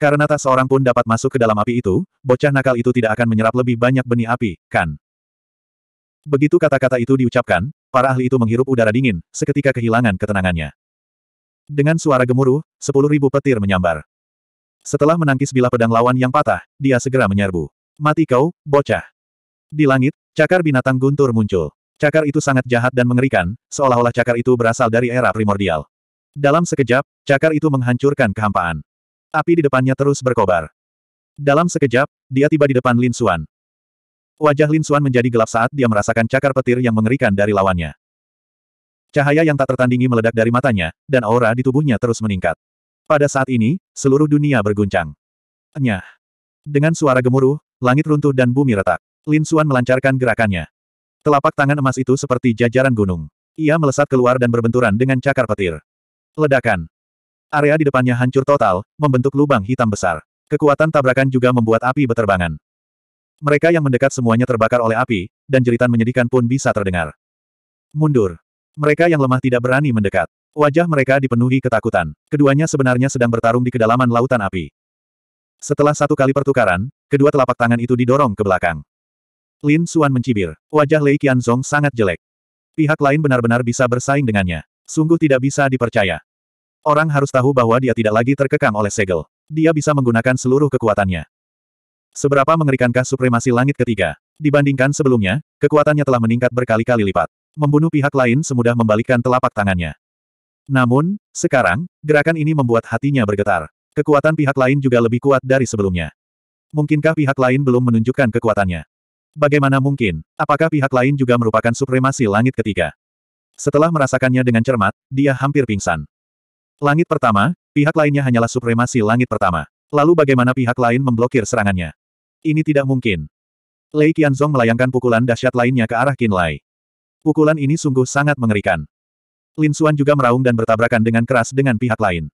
Speaker 1: Karena tak seorang pun dapat masuk ke dalam api itu, bocah nakal itu tidak akan menyerap lebih banyak benih api, kan? Begitu kata-kata itu diucapkan, para ahli itu menghirup udara dingin, seketika kehilangan ketenangannya. Dengan suara gemuruh, sepuluh ribu petir menyambar. Setelah menangkis bilah pedang lawan yang patah, dia segera menyerbu. Mati kau, bocah. Di langit, cakar binatang guntur muncul. Cakar itu sangat jahat dan mengerikan, seolah-olah cakar itu berasal dari era primordial. Dalam sekejap, cakar itu menghancurkan kehampaan. Api di depannya terus berkobar. Dalam sekejap, dia tiba di depan Lin Xuan. Wajah Lin Xuan menjadi gelap saat dia merasakan cakar petir yang mengerikan dari lawannya. Cahaya yang tak tertandingi meledak dari matanya, dan aura di tubuhnya terus meningkat. Pada saat ini, seluruh dunia berguncang. Nyah. Dengan suara gemuruh, langit runtuh dan bumi retak. Lin Xuan melancarkan gerakannya. Telapak tangan emas itu seperti jajaran gunung. Ia melesat keluar dan berbenturan dengan cakar petir. Ledakan. Area di depannya hancur total, membentuk lubang hitam besar. Kekuatan tabrakan juga membuat api beterbangan. Mereka yang mendekat semuanya terbakar oleh api, dan jeritan menyedihkan pun bisa terdengar. Mundur. Mereka yang lemah tidak berani mendekat. Wajah mereka dipenuhi ketakutan. Keduanya sebenarnya sedang bertarung di kedalaman lautan api. Setelah satu kali pertukaran, kedua telapak tangan itu didorong ke belakang. Lin Suan mencibir. Wajah Lei Qianzong sangat jelek. Pihak lain benar-benar bisa bersaing dengannya. Sungguh tidak bisa dipercaya. Orang harus tahu bahwa dia tidak lagi terkekang oleh segel. Dia bisa menggunakan seluruh kekuatannya. Seberapa mengerikankah supremasi langit ketiga? Dibandingkan sebelumnya, kekuatannya telah meningkat berkali-kali lipat. Membunuh pihak lain semudah membalikkan telapak tangannya. Namun, sekarang, gerakan ini membuat hatinya bergetar. Kekuatan pihak lain juga lebih kuat dari sebelumnya. Mungkinkah pihak lain belum menunjukkan kekuatannya? Bagaimana mungkin, apakah pihak lain juga merupakan supremasi langit ketiga? Setelah merasakannya dengan cermat, dia hampir pingsan. Langit pertama, pihak lainnya hanyalah supremasi langit pertama. Lalu bagaimana pihak lain memblokir serangannya? Ini tidak mungkin. Lei Qianzong melayangkan pukulan dahsyat lainnya ke arah Qin Lai. Pukulan ini sungguh sangat mengerikan. Lin Xuan juga meraung dan bertabrakan dengan keras dengan pihak lain.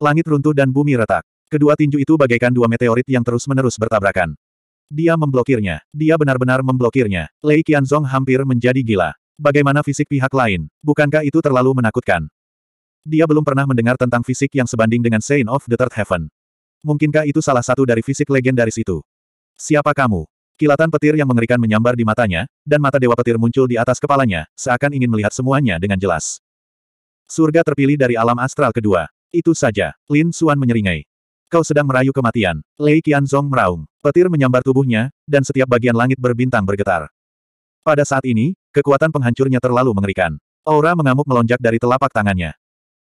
Speaker 1: Langit runtuh dan bumi retak. Kedua tinju itu bagaikan dua meteorit yang terus-menerus bertabrakan. Dia memblokirnya. Dia benar-benar memblokirnya. Lei Qianzong hampir menjadi gila. Bagaimana fisik pihak lain? Bukankah itu terlalu menakutkan? Dia belum pernah mendengar tentang fisik yang sebanding dengan Saint of the Third Heaven. Mungkinkah itu salah satu dari fisik legendaris itu? Siapa kamu? Kilatan petir yang mengerikan menyambar di matanya, dan mata dewa petir muncul di atas kepalanya, seakan ingin melihat semuanya dengan jelas. Surga terpilih dari alam astral kedua. Itu saja, Lin Suan menyeringai. Kau sedang merayu kematian. Lei Qianzong meraung. Petir menyambar tubuhnya, dan setiap bagian langit berbintang bergetar. Pada saat ini, kekuatan penghancurnya terlalu mengerikan. Aura mengamuk melonjak dari telapak tangannya.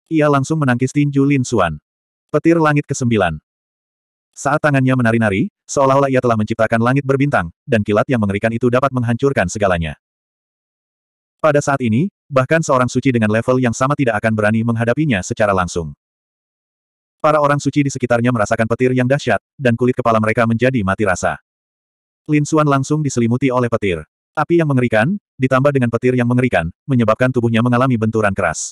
Speaker 1: Ia langsung menangkis tinju Lin Xuan. Petir langit ke-9. Saat tangannya menari-nari, seolah-olah ia telah menciptakan langit berbintang, dan kilat yang mengerikan itu dapat menghancurkan segalanya. Pada saat ini, bahkan seorang suci dengan level yang sama tidak akan berani menghadapinya secara langsung. Para orang suci di sekitarnya merasakan petir yang dahsyat, dan kulit kepala mereka menjadi mati rasa. Lin Xuan langsung diselimuti oleh petir. Api yang mengerikan, ditambah dengan petir yang mengerikan, menyebabkan tubuhnya mengalami benturan keras.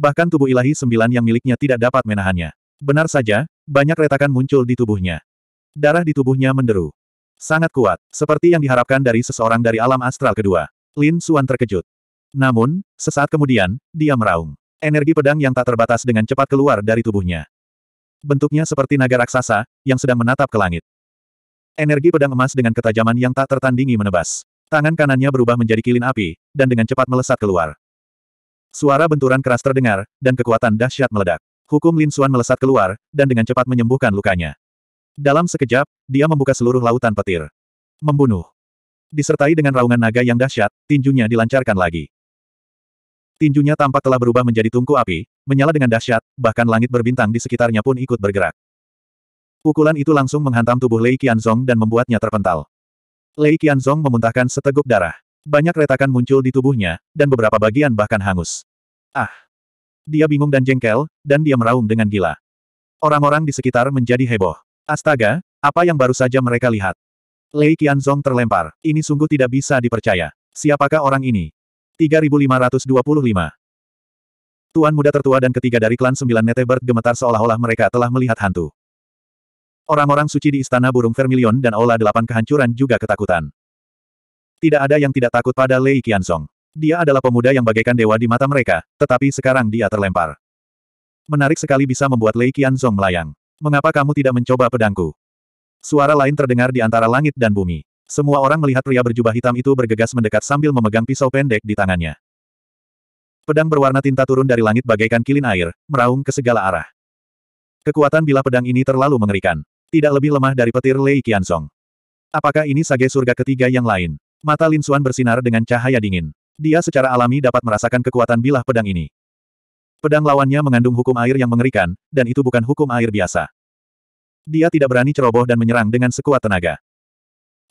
Speaker 1: Bahkan tubuh ilahi sembilan yang miliknya tidak dapat menahannya. Benar saja, banyak retakan muncul di tubuhnya. Darah di tubuhnya menderu. Sangat kuat, seperti yang diharapkan dari seseorang dari alam astral kedua. Lin Xuan terkejut. Namun, sesaat kemudian, dia meraung. Energi pedang yang tak terbatas dengan cepat keluar dari tubuhnya. Bentuknya seperti naga raksasa, yang sedang menatap ke langit. Energi pedang emas dengan ketajaman yang tak tertandingi menebas. Tangan kanannya berubah menjadi kilin api, dan dengan cepat melesat keluar. Suara benturan keras terdengar, dan kekuatan dahsyat meledak. Hukum Lin Suan melesat keluar, dan dengan cepat menyembuhkan lukanya. Dalam sekejap, dia membuka seluruh lautan petir. Membunuh. Disertai dengan raungan naga yang dahsyat, tinjunya dilancarkan lagi. Tinjunya tampak telah berubah menjadi tungku api, menyala dengan dahsyat, bahkan langit berbintang di sekitarnya pun ikut bergerak. Pukulan itu langsung menghantam tubuh Lei Qianzong dan membuatnya terpental. Lei Qianzong memuntahkan seteguk darah. Banyak retakan muncul di tubuhnya, dan beberapa bagian bahkan hangus. Ah! Dia bingung dan jengkel, dan dia meraung dengan gila. Orang-orang di sekitar menjadi heboh. Astaga, apa yang baru saja mereka lihat? Lei Qianzong terlempar. Ini sungguh tidak bisa dipercaya. Siapakah orang ini? 3525. Tuan muda tertua dan ketiga dari klan sembilan Netebert gemetar seolah-olah mereka telah melihat hantu. Orang-orang suci di Istana Burung Vermilion dan Aula Delapan Kehancuran juga ketakutan. Tidak ada yang tidak takut pada Lei Qianzong. Dia adalah pemuda yang bagaikan dewa di mata mereka, tetapi sekarang dia terlempar. Menarik sekali bisa membuat Lei Qianzong melayang. Mengapa kamu tidak mencoba pedangku? Suara lain terdengar di antara langit dan bumi. Semua orang melihat pria berjubah hitam itu bergegas mendekat sambil memegang pisau pendek di tangannya. Pedang berwarna tinta turun dari langit bagaikan kilin air, meraung ke segala arah. Kekuatan bila pedang ini terlalu mengerikan. Tidak lebih lemah dari petir Lei Qiansong. Apakah ini sage surga ketiga yang lain? Mata Lin Xuan bersinar dengan cahaya dingin. Dia secara alami dapat merasakan kekuatan bilah pedang ini. Pedang lawannya mengandung hukum air yang mengerikan, dan itu bukan hukum air biasa. Dia tidak berani ceroboh dan menyerang dengan sekuat tenaga.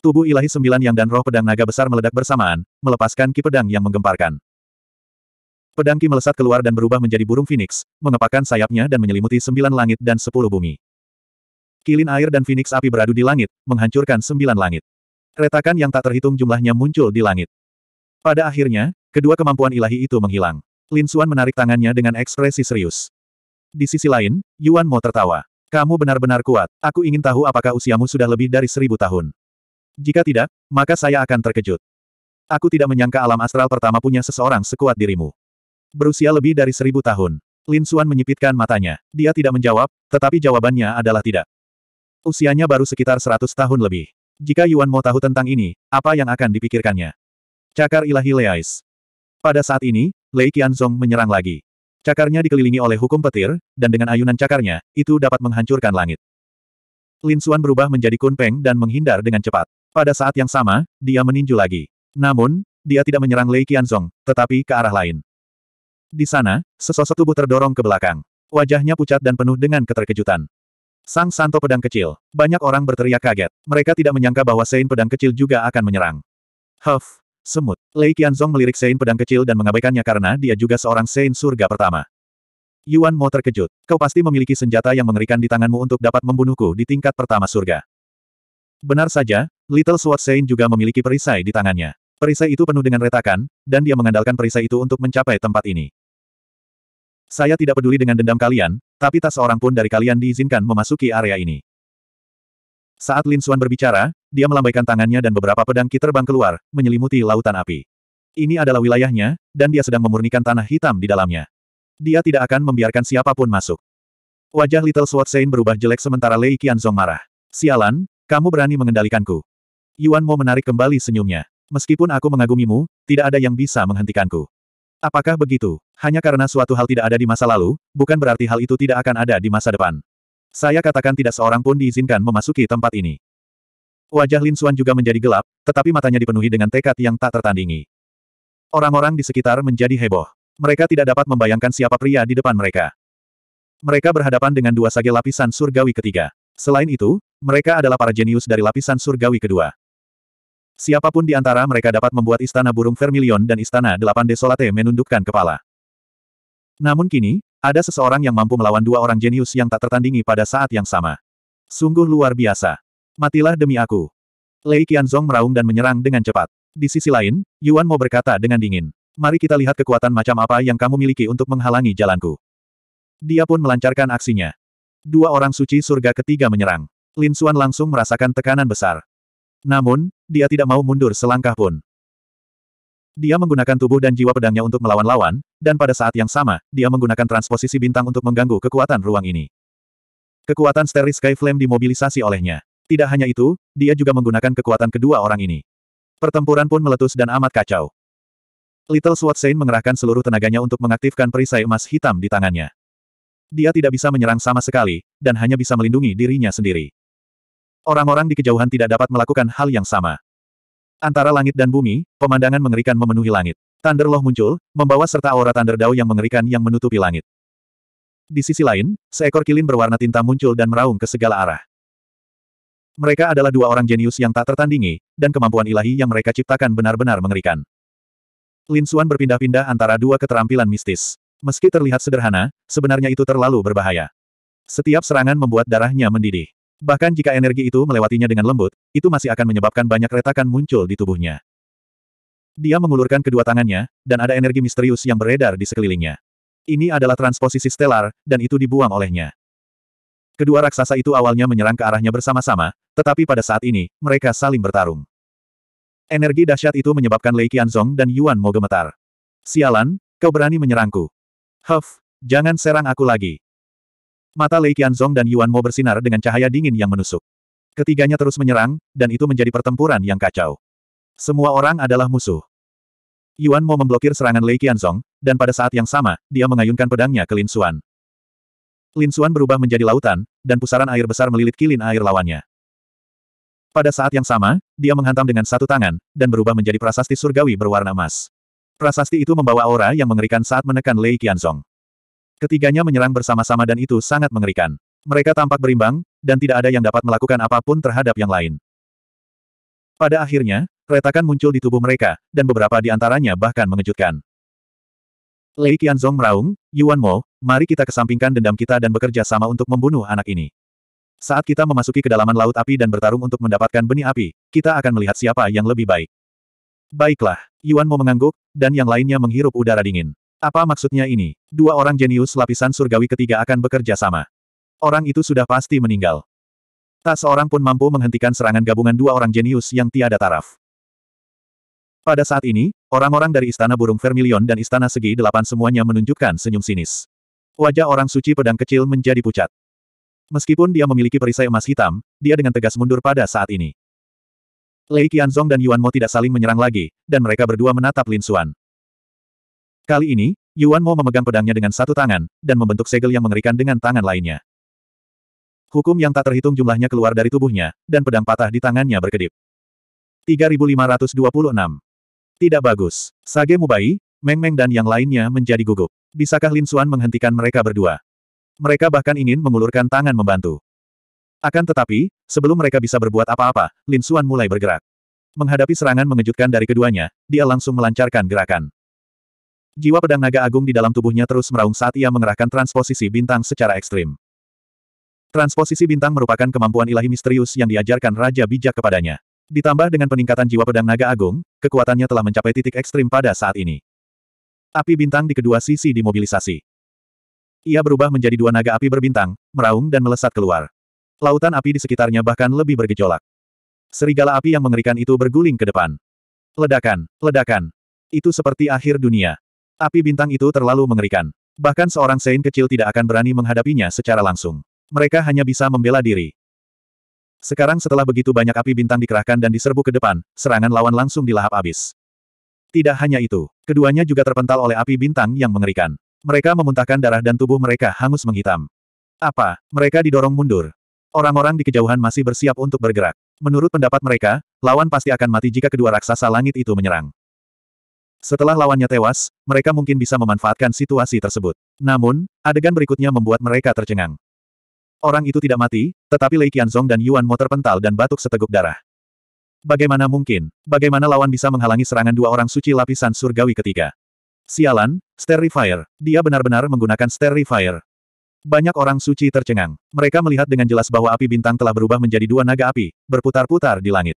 Speaker 1: Tubuh ilahi sembilan yang dan roh pedang naga besar meledak bersamaan, melepaskan ki pedang yang menggemparkan. Pedang ki melesat keluar dan berubah menjadi burung phoenix, mengepakkan sayapnya dan menyelimuti sembilan langit dan sepuluh bumi. Kilin air dan phoenix api beradu di langit, menghancurkan sembilan langit. Retakan yang tak terhitung jumlahnya muncul di langit. Pada akhirnya, kedua kemampuan ilahi itu menghilang. Lin Xuan menarik tangannya dengan ekspresi serius. Di sisi lain, Yuan Mo tertawa. Kamu benar-benar kuat. Aku ingin tahu apakah usiamu sudah lebih dari seribu tahun. Jika tidak, maka saya akan terkejut. Aku tidak menyangka alam astral pertama punya seseorang sekuat dirimu. Berusia lebih dari seribu tahun. Lin Xuan menyipitkan matanya. Dia tidak menjawab, tetapi jawabannya adalah tidak. Usianya baru sekitar seratus tahun lebih. Jika Yuan mau tahu tentang ini, apa yang akan dipikirkannya? Cakar ilahi Leais. Pada saat ini, Lei Qianzong menyerang lagi. Cakarnya dikelilingi oleh hukum petir, dan dengan ayunan cakarnya, itu dapat menghancurkan langit. Lin Xuan berubah menjadi kunpeng dan menghindar dengan cepat. Pada saat yang sama, dia meninju lagi. Namun, dia tidak menyerang Lei Qianzong, tetapi ke arah lain. Di sana, sesosok tubuh terdorong ke belakang. Wajahnya pucat dan penuh dengan keterkejutan. Sang Santo Pedang Kecil. Banyak orang berteriak kaget. Mereka tidak menyangka bahwa Sein Pedang Kecil juga akan menyerang. Huff. Semut. Lei Qianzong melirik Sein Pedang Kecil dan mengabaikannya karena dia juga seorang Sein Surga pertama. Yuan Mo terkejut. Kau pasti memiliki senjata yang mengerikan di tanganmu untuk dapat membunuhku di tingkat pertama surga. Benar saja, Little Sword Saint juga memiliki perisai di tangannya. Perisai itu penuh dengan retakan, dan dia mengandalkan perisai itu untuk mencapai tempat ini. Saya tidak peduli dengan dendam kalian, tapi tak seorang pun dari kalian diizinkan memasuki area ini. Saat Lin Xuan berbicara, dia melambaikan tangannya dan beberapa pedang ki terbang keluar, menyelimuti lautan api. Ini adalah wilayahnya, dan dia sedang memurnikan tanah hitam di dalamnya. Dia tidak akan membiarkan siapapun masuk. Wajah Little Sword Saint berubah jelek sementara Lei Qianzong marah. Sialan, kamu berani mengendalikanku. Yuan Mo menarik kembali senyumnya. Meskipun aku mengagumimu, tidak ada yang bisa menghentikanku. Apakah begitu? Hanya karena suatu hal tidak ada di masa lalu, bukan berarti hal itu tidak akan ada di masa depan. Saya katakan tidak seorang pun diizinkan memasuki tempat ini. Wajah Lin Xuan juga menjadi gelap, tetapi matanya dipenuhi dengan tekad yang tak tertandingi. Orang-orang di sekitar menjadi heboh. Mereka tidak dapat membayangkan siapa pria di depan mereka. Mereka berhadapan dengan dua sage lapisan surgawi ketiga. Selain itu, mereka adalah para jenius dari lapisan surgawi kedua. Siapapun di antara mereka dapat membuat istana burung vermilion dan istana delapan desolate menundukkan kepala. Namun kini, ada seseorang yang mampu melawan dua orang jenius yang tak tertandingi pada saat yang sama. Sungguh luar biasa. Matilah demi aku. Lei Qianzong meraung dan menyerang dengan cepat. Di sisi lain, Yuan Mo berkata dengan dingin. Mari kita lihat kekuatan macam apa yang kamu miliki untuk menghalangi jalanku. Dia pun melancarkan aksinya. Dua orang suci surga ketiga menyerang. Lin Xuan langsung merasakan tekanan besar. Namun, dia tidak mau mundur selangkah pun. Dia menggunakan tubuh dan jiwa pedangnya untuk melawan lawan, dan pada saat yang sama, dia menggunakan transposisi bintang untuk mengganggu kekuatan ruang ini. Kekuatan Starry Sky Flame dimobilisasi olehnya. Tidak hanya itu, dia juga menggunakan kekuatan kedua orang ini. Pertempuran pun meletus dan amat kacau. Little Sword Saint mengerahkan seluruh tenaganya untuk mengaktifkan perisai emas hitam di tangannya. Dia tidak bisa menyerang sama sekali, dan hanya bisa melindungi dirinya sendiri. Orang-orang di kejauhan tidak dapat melakukan hal yang sama. Antara langit dan bumi, pemandangan mengerikan memenuhi langit. Thunder Loh muncul, membawa serta aura Thunder Dao yang mengerikan yang menutupi langit. Di sisi lain, seekor kilin berwarna tinta muncul dan meraung ke segala arah. Mereka adalah dua orang jenius yang tak tertandingi, dan kemampuan ilahi yang mereka ciptakan benar-benar mengerikan. Lin Suan berpindah-pindah antara dua keterampilan mistis. Meski terlihat sederhana, sebenarnya itu terlalu berbahaya. Setiap serangan membuat darahnya mendidih. Bahkan jika energi itu melewatinya dengan lembut, itu masih akan menyebabkan banyak retakan muncul di tubuhnya. Dia mengulurkan kedua tangannya, dan ada energi misterius yang beredar di sekelilingnya. Ini adalah transposisi stelar, dan itu dibuang olehnya. Kedua raksasa itu awalnya menyerang ke arahnya bersama-sama, tetapi pada saat ini, mereka saling bertarung. Energi dahsyat itu menyebabkan Lei Qianzong dan Yuan Mo gemetar. Sialan, kau berani menyerangku. Huff, jangan serang aku lagi. Mata Lei Qianzong dan Yuan Mo bersinar dengan cahaya dingin yang menusuk. Ketiganya terus menyerang, dan itu menjadi pertempuran yang kacau. Semua orang adalah musuh. Yuan Mo memblokir serangan Lei Qianzong, dan pada saat yang sama, dia mengayunkan pedangnya ke Lin Xuan. Lin Xuan berubah menjadi lautan, dan pusaran air besar melilit kilin air lawannya. Pada saat yang sama, dia menghantam dengan satu tangan, dan berubah menjadi prasasti surgawi berwarna emas. Prasasti itu membawa aura yang mengerikan saat menekan Lei Qianzong. Ketiganya menyerang bersama-sama dan itu sangat mengerikan. Mereka tampak berimbang, dan tidak ada yang dapat melakukan apapun terhadap yang lain. Pada akhirnya, retakan muncul di tubuh mereka, dan beberapa di antaranya bahkan mengejutkan. Lei Qianzong meraung, Yuan Mo, mari kita kesampingkan dendam kita dan bekerja sama untuk membunuh anak ini. Saat kita memasuki kedalaman laut api dan bertarung untuk mendapatkan benih api, kita akan melihat siapa yang lebih baik. Baiklah, Yuan Mo mengangguk, dan yang lainnya menghirup udara dingin. Apa maksudnya ini? Dua orang jenius lapisan surgawi ketiga akan bekerja sama. Orang itu sudah pasti meninggal. Tak seorang pun mampu menghentikan serangan gabungan dua orang jenius yang tiada taraf. Pada saat ini, orang-orang dari Istana Burung Vermilion dan Istana Segi Delapan semuanya menunjukkan senyum sinis. Wajah orang suci pedang kecil menjadi pucat. Meskipun dia memiliki perisai emas hitam, dia dengan tegas mundur pada saat ini. Lei Qianzong dan Yuan Mo tidak saling menyerang lagi, dan mereka berdua menatap Lin Xuan. Kali ini, Yuan Mo memegang pedangnya dengan satu tangan, dan membentuk segel yang mengerikan dengan tangan lainnya. Hukum yang tak terhitung jumlahnya keluar dari tubuhnya, dan pedang patah di tangannya berkedip. 3526. Tidak bagus. Sage Mubai, Meng Meng dan yang lainnya menjadi gugup. Bisakah Lin Xuan menghentikan mereka berdua? Mereka bahkan ingin mengulurkan tangan membantu. Akan tetapi, sebelum mereka bisa berbuat apa-apa, Lin Xuan mulai bergerak. Menghadapi serangan mengejutkan dari keduanya, dia langsung melancarkan gerakan. Jiwa pedang naga agung di dalam tubuhnya terus meraung saat ia mengerahkan transposisi bintang secara ekstrim. Transposisi bintang merupakan kemampuan ilahi misterius yang diajarkan Raja Bijak kepadanya. Ditambah dengan peningkatan jiwa pedang naga agung, kekuatannya telah mencapai titik ekstrim pada saat ini. Api bintang di kedua sisi dimobilisasi. Ia berubah menjadi dua naga api berbintang, meraung dan melesat keluar. Lautan api di sekitarnya bahkan lebih bergejolak. Serigala api yang mengerikan itu berguling ke depan. Ledakan, ledakan. Itu seperti akhir dunia. Api bintang itu terlalu mengerikan. Bahkan seorang Sein kecil tidak akan berani menghadapinya secara langsung. Mereka hanya bisa membela diri. Sekarang setelah begitu banyak api bintang dikerahkan dan diserbu ke depan, serangan lawan langsung dilahap habis. Tidak hanya itu, keduanya juga terpental oleh api bintang yang mengerikan. Mereka memuntahkan darah dan tubuh mereka hangus menghitam. Apa? Mereka didorong mundur. Orang-orang di kejauhan masih bersiap untuk bergerak. Menurut pendapat mereka, lawan pasti akan mati jika kedua raksasa langit itu menyerang. Setelah lawannya tewas, mereka mungkin bisa memanfaatkan situasi tersebut. Namun, adegan berikutnya membuat mereka tercengang. Orang itu tidak mati, tetapi Lei Qianzong dan Yuan Mo terpental dan batuk seteguk darah. Bagaimana mungkin? Bagaimana lawan bisa menghalangi serangan dua orang suci lapisan surgawi ketiga? Sialan, Fire, Dia benar-benar menggunakan Fire. Banyak orang suci tercengang. Mereka melihat dengan jelas bahwa api bintang telah berubah menjadi dua naga api, berputar-putar di langit.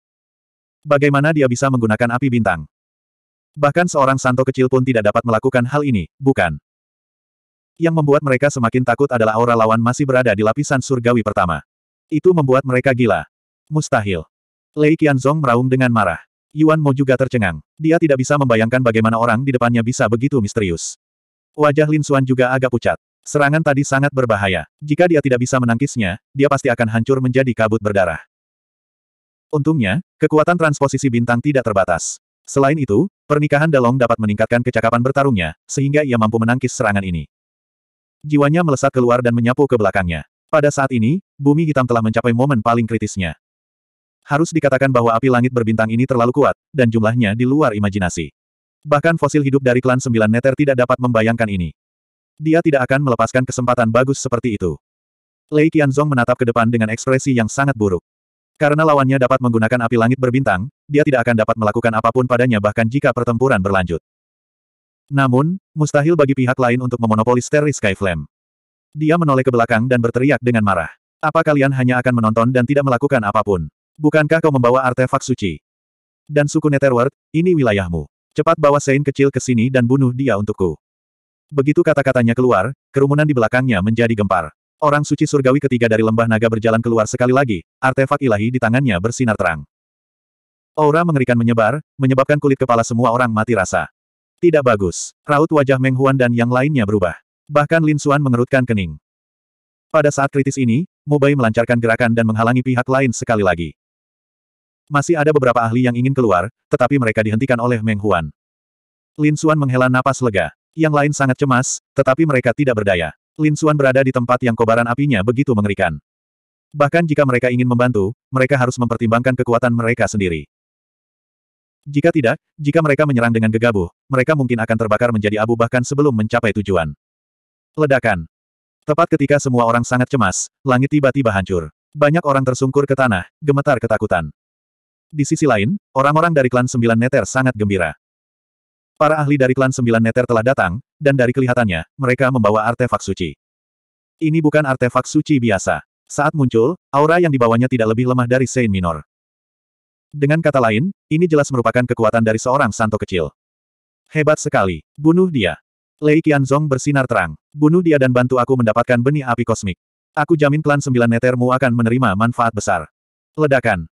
Speaker 1: Bagaimana dia bisa menggunakan api bintang? Bahkan seorang santo kecil pun tidak dapat melakukan hal ini, bukan? Yang membuat mereka semakin takut adalah aura lawan masih berada di lapisan surgawi pertama. Itu membuat mereka gila. Mustahil. Lei Qianzong meraung dengan marah. Yuan Mo juga tercengang. Dia tidak bisa membayangkan bagaimana orang di depannya bisa begitu misterius. Wajah Lin Xuan juga agak pucat. Serangan tadi sangat berbahaya. Jika dia tidak bisa menangkisnya, dia pasti akan hancur menjadi kabut berdarah. Untungnya, kekuatan transposisi bintang tidak terbatas. Selain itu, pernikahan Dalong dapat meningkatkan kecakapan bertarungnya, sehingga ia mampu menangkis serangan ini. Jiwanya melesat keluar dan menyapu ke belakangnya. Pada saat ini, bumi hitam telah mencapai momen paling kritisnya. Harus dikatakan bahwa api langit berbintang ini terlalu kuat, dan jumlahnya di luar imajinasi. Bahkan fosil hidup dari klan Sembilan Neter tidak dapat membayangkan ini. Dia tidak akan melepaskan kesempatan bagus seperti itu. Lei Qianzong menatap ke depan dengan ekspresi yang sangat buruk. Karena lawannya dapat menggunakan api langit berbintang, dia tidak akan dapat melakukan apapun padanya bahkan jika pertempuran berlanjut. Namun, mustahil bagi pihak lain untuk memonopoli Starry Sky Flame. Dia menoleh ke belakang dan berteriak dengan marah. Apa kalian hanya akan menonton dan tidak melakukan apapun? Bukankah kau membawa artefak suci? Dan suku Netherworld, ini wilayahmu. Cepat bawa Sein kecil ke sini dan bunuh dia untukku. Begitu kata-katanya keluar, kerumunan di belakangnya menjadi gempar. Orang suci surgawi ketiga dari lembah naga berjalan keluar sekali lagi, artefak ilahi di tangannya bersinar terang. Aura mengerikan menyebar, menyebabkan kulit kepala semua orang mati rasa. Tidak bagus. Raut wajah Meng Huan dan yang lainnya berubah. Bahkan Lin Xuan mengerutkan kening. Pada saat kritis ini, Mubai melancarkan gerakan dan menghalangi pihak lain sekali lagi. Masih ada beberapa ahli yang ingin keluar, tetapi mereka dihentikan oleh Meng Huan. Lin Xuan menghela napas lega. Yang lain sangat cemas, tetapi mereka tidak berdaya. Lin Suan berada di tempat yang kobaran apinya begitu mengerikan. Bahkan jika mereka ingin membantu, mereka harus mempertimbangkan kekuatan mereka sendiri. Jika tidak, jika mereka menyerang dengan gegabah, mereka mungkin akan terbakar menjadi abu bahkan sebelum mencapai tujuan. Ledakan. Tepat ketika semua orang sangat cemas, langit tiba-tiba hancur. Banyak orang tersungkur ke tanah, gemetar ketakutan. Di sisi lain, orang-orang dari klan Sembilan Neter sangat gembira. Para ahli dari klan Sembilan Neter telah datang, dan dari kelihatannya, mereka membawa artefak suci. Ini bukan artefak suci biasa. Saat muncul, aura yang dibawanya tidak lebih lemah dari Saint Minor. Dengan kata lain, ini jelas merupakan kekuatan dari seorang santo kecil. Hebat sekali. Bunuh dia. Lei Qianzong bersinar terang. Bunuh dia dan bantu aku mendapatkan benih api kosmik. Aku jamin klan sembilan netermu akan menerima manfaat besar. Ledakan.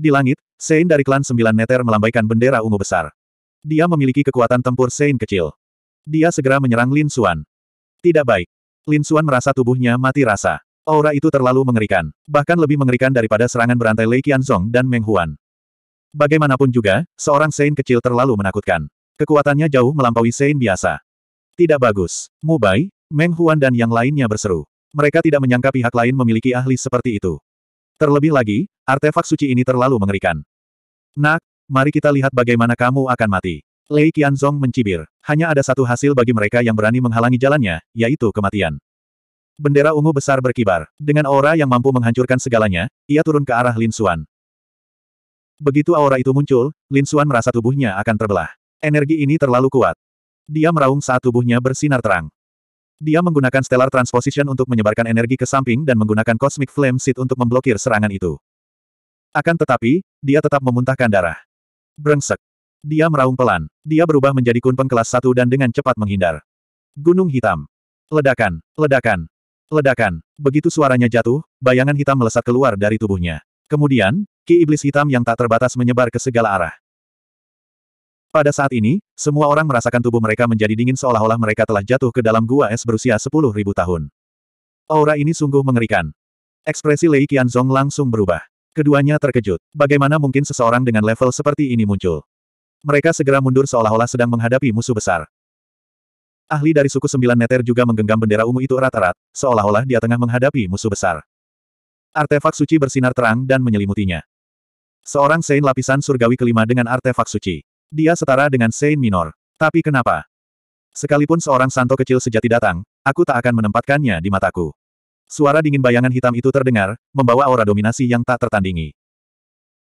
Speaker 1: Di langit, Sein dari klan sembilan neter melambaikan bendera ungu besar. Dia memiliki kekuatan tempur Sein kecil. Dia segera menyerang Lin Xuan. Tidak baik. Lin Xuan merasa tubuhnya mati rasa. Aura itu terlalu mengerikan. Bahkan lebih mengerikan daripada serangan berantai Lei Qianzong dan Meng Huan. Bagaimanapun juga, seorang Sein kecil terlalu menakutkan. Kekuatannya jauh melampaui Sein biasa. Tidak bagus. Mu Bai, Meng Huan dan yang lainnya berseru. Mereka tidak menyangka pihak lain memiliki ahli seperti itu. Terlebih lagi, artefak suci ini terlalu mengerikan. Nak, mari kita lihat bagaimana kamu akan mati. Lei Qianzong mencibir. Hanya ada satu hasil bagi mereka yang berani menghalangi jalannya, yaitu kematian. Bendera ungu besar berkibar. Dengan aura yang mampu menghancurkan segalanya, ia turun ke arah Lin Xuan. Begitu aura itu muncul, Lin Xuan merasa tubuhnya akan terbelah. Energi ini terlalu kuat. Dia meraung saat tubuhnya bersinar terang. Dia menggunakan Stellar Transposition untuk menyebarkan energi ke samping dan menggunakan Cosmic Flame Seed untuk memblokir serangan itu. Akan tetapi, dia tetap memuntahkan darah. Brengsek. Dia meraung pelan. Dia berubah menjadi kunpeng kelas satu dan dengan cepat menghindar. Gunung hitam. Ledakan, ledakan, ledakan. Begitu suaranya jatuh, bayangan hitam melesat keluar dari tubuhnya. Kemudian, ki iblis hitam yang tak terbatas menyebar ke segala arah. Pada saat ini, semua orang merasakan tubuh mereka menjadi dingin seolah-olah mereka telah jatuh ke dalam gua es berusia 10.000 tahun. Aura ini sungguh mengerikan. Ekspresi Lei Qianzong langsung berubah. Keduanya terkejut. Bagaimana mungkin seseorang dengan level seperti ini muncul? Mereka segera mundur seolah-olah sedang menghadapi musuh besar. Ahli dari suku Sembilan Neter juga menggenggam bendera ungu itu erat-erat, seolah-olah dia tengah menghadapi musuh besar. Artefak suci bersinar terang dan menyelimutinya. Seorang Sein lapisan surgawi kelima dengan artefak suci. Dia setara dengan Sein minor. Tapi kenapa? Sekalipun seorang santo kecil sejati datang, aku tak akan menempatkannya di mataku. Suara dingin bayangan hitam itu terdengar, membawa aura dominasi yang tak tertandingi.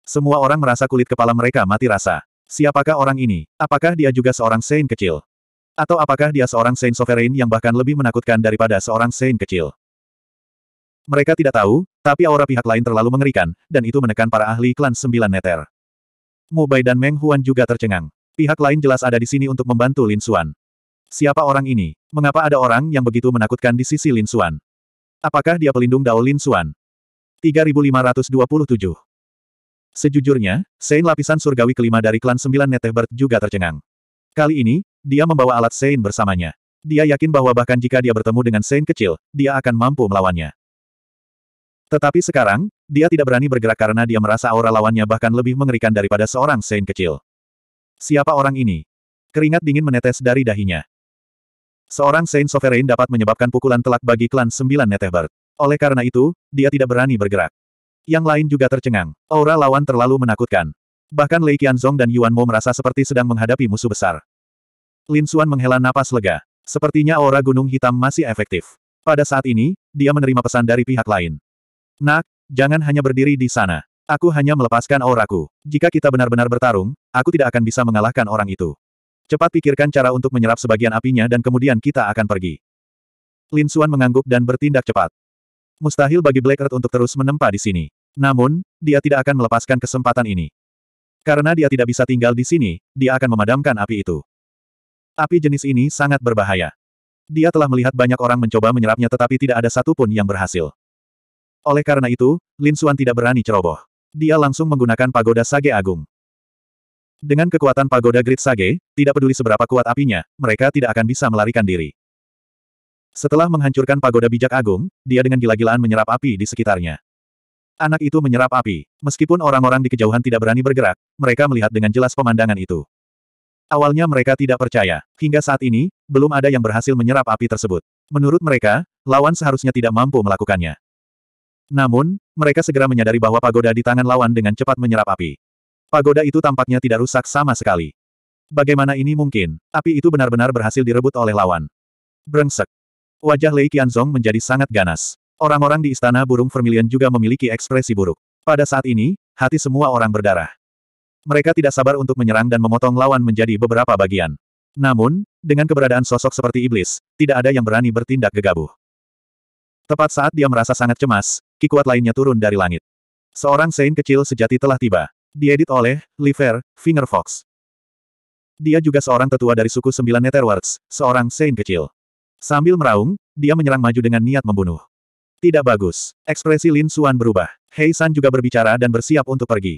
Speaker 1: Semua orang merasa kulit kepala mereka mati rasa. Siapakah orang ini? Apakah dia juga seorang Saint kecil? Atau apakah dia seorang Saint Sovereign yang bahkan lebih menakutkan daripada seorang Saint kecil? Mereka tidak tahu, tapi aura pihak lain terlalu mengerikan, dan itu menekan para ahli klan sembilan neter. Mu Bai dan Meng Huan juga tercengang. Pihak lain jelas ada di sini untuk membantu Lin Xuan. Siapa orang ini? Mengapa ada orang yang begitu menakutkan di sisi Lin Xuan? Apakah dia pelindung Dao Lin Suan? 3527. Sejujurnya, Sein lapisan surgawi kelima dari klan sembilan Netebert juga tercengang. Kali ini, dia membawa alat Sein bersamanya. Dia yakin bahwa bahkan jika dia bertemu dengan Sein kecil, dia akan mampu melawannya. Tetapi sekarang, dia tidak berani bergerak karena dia merasa aura lawannya bahkan lebih mengerikan daripada seorang Sein kecil. Siapa orang ini? Keringat dingin menetes dari dahinya. Seorang Saint Sovereign dapat menyebabkan pukulan telak bagi klan sembilan Netebert. Oleh karena itu, dia tidak berani bergerak. Yang lain juga tercengang. Aura lawan terlalu menakutkan. Bahkan Lei Qianzong dan Yuan Mo merasa seperti sedang menghadapi musuh besar. Lin Xuan menghela napas lega. Sepertinya aura gunung hitam masih efektif. Pada saat ini, dia menerima pesan dari pihak lain. Nak, jangan hanya berdiri di sana. Aku hanya melepaskan auraku. Jika kita benar-benar bertarung, aku tidak akan bisa mengalahkan orang itu. Cepat pikirkan cara untuk menyerap sebagian apinya dan kemudian kita akan pergi. Lin Xuan mengangguk dan bertindak cepat. Mustahil bagi Black Earth untuk terus menempa di sini. Namun, dia tidak akan melepaskan kesempatan ini. Karena dia tidak bisa tinggal di sini, dia akan memadamkan api itu. Api jenis ini sangat berbahaya. Dia telah melihat banyak orang mencoba menyerapnya tetapi tidak ada satupun yang berhasil. Oleh karena itu, Lin Xuan tidak berani ceroboh. Dia langsung menggunakan pagoda Sage Agung. Dengan kekuatan pagoda Great Sage, tidak peduli seberapa kuat apinya, mereka tidak akan bisa melarikan diri. Setelah menghancurkan pagoda bijak agung, dia dengan gila-gilaan menyerap api di sekitarnya. Anak itu menyerap api. Meskipun orang-orang di kejauhan tidak berani bergerak, mereka melihat dengan jelas pemandangan itu. Awalnya mereka tidak percaya. Hingga saat ini, belum ada yang berhasil menyerap api tersebut. Menurut mereka, lawan seharusnya tidak mampu melakukannya. Namun, mereka segera menyadari bahwa pagoda di tangan lawan dengan cepat menyerap api. Pagoda itu tampaknya tidak rusak sama sekali. Bagaimana ini mungkin? Api itu benar-benar berhasil direbut oleh lawan. Brengsek. Wajah Lei Qianzong menjadi sangat ganas. Orang-orang di istana burung vermilion juga memiliki ekspresi buruk. Pada saat ini, hati semua orang berdarah. Mereka tidak sabar untuk menyerang dan memotong lawan menjadi beberapa bagian. Namun, dengan keberadaan sosok seperti iblis, tidak ada yang berani bertindak gegabah. Tepat saat dia merasa sangat cemas, ki kuat lainnya turun dari langit. Seorang sein kecil sejati telah tiba. Diedit oleh, Liver, Fox. Dia juga seorang tetua dari suku Sembilan Netherwards, seorang Saint kecil. Sambil meraung, dia menyerang maju dengan niat membunuh. Tidak bagus. Ekspresi Lin Suan berubah. Hei San juga berbicara dan bersiap untuk pergi.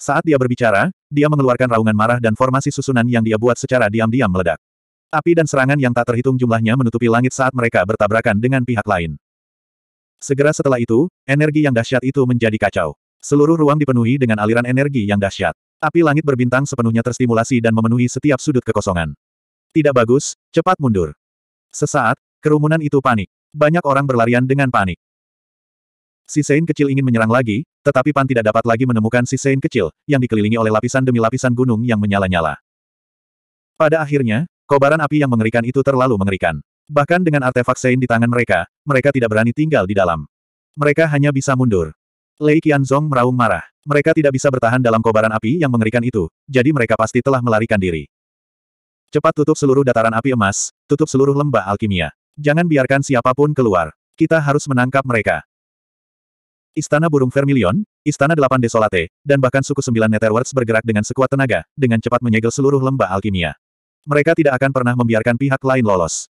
Speaker 1: Saat dia berbicara, dia mengeluarkan raungan marah dan formasi susunan yang dia buat secara diam-diam meledak. Api dan serangan yang tak terhitung jumlahnya menutupi langit saat mereka bertabrakan dengan pihak lain. Segera setelah itu, energi yang dahsyat itu menjadi kacau. Seluruh ruang dipenuhi dengan aliran energi yang dahsyat. Api langit berbintang sepenuhnya terstimulasi dan memenuhi setiap sudut kekosongan. Tidak bagus, cepat mundur. Sesaat, kerumunan itu panik. Banyak orang berlarian dengan panik. Si Sein kecil ingin menyerang lagi, tetapi Pan tidak dapat lagi menemukan si Sein kecil, yang dikelilingi oleh lapisan demi lapisan gunung yang menyala-nyala. Pada akhirnya, kobaran api yang mengerikan itu terlalu mengerikan. Bahkan dengan artefak Sein di tangan mereka, mereka tidak berani tinggal di dalam. Mereka hanya bisa mundur. Lei Qianzong meraung marah. Mereka tidak bisa bertahan dalam kobaran api yang mengerikan itu, jadi mereka pasti telah melarikan diri. Cepat tutup seluruh dataran api emas, tutup seluruh lembah alkimia. Jangan biarkan siapapun keluar. Kita harus menangkap mereka. Istana Burung Vermilion, Istana Delapan Desolate, dan bahkan suku Sembilan Netherworlds bergerak dengan sekuat tenaga, dengan cepat menyegel seluruh lembah alkimia. Mereka tidak akan pernah membiarkan pihak lain lolos.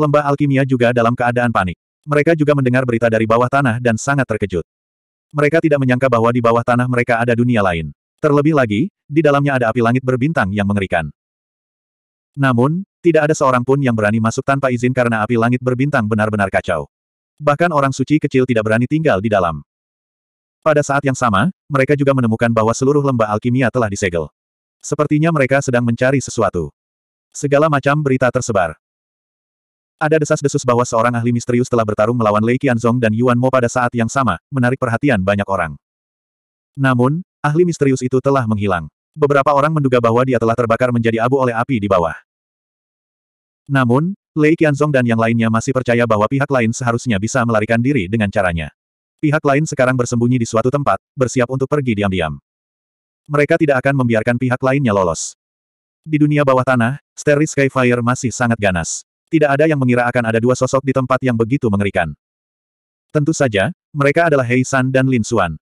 Speaker 1: Lembah alkimia juga dalam keadaan panik. Mereka juga mendengar berita dari bawah tanah dan sangat terkejut. Mereka tidak menyangka bahwa di bawah tanah mereka ada dunia lain. Terlebih lagi, di dalamnya ada api langit berbintang yang mengerikan. Namun, tidak ada seorang pun yang berani masuk tanpa izin karena api langit berbintang benar-benar kacau. Bahkan orang suci kecil tidak berani tinggal di dalam. Pada saat yang sama, mereka juga menemukan bahwa seluruh lembah alkimia telah disegel. Sepertinya mereka sedang mencari sesuatu. Segala macam berita tersebar. Ada desas-desus bahwa seorang ahli misterius telah bertarung melawan Lei Qianzong dan Yuan Mo pada saat yang sama, menarik perhatian banyak orang. Namun, ahli misterius itu telah menghilang. Beberapa orang menduga bahwa dia telah terbakar menjadi abu oleh api di bawah. Namun, Lei Qianzong dan yang lainnya masih percaya bahwa pihak lain seharusnya bisa melarikan diri dengan caranya. Pihak lain sekarang bersembunyi di suatu tempat, bersiap untuk pergi diam-diam. Mereka tidak akan membiarkan pihak lainnya lolos. Di dunia bawah tanah, Starry Skyfire masih sangat ganas tidak ada yang mengira akan ada dua sosok di tempat yang begitu mengerikan. Tentu saja, mereka adalah Hei San dan Lin Xuan.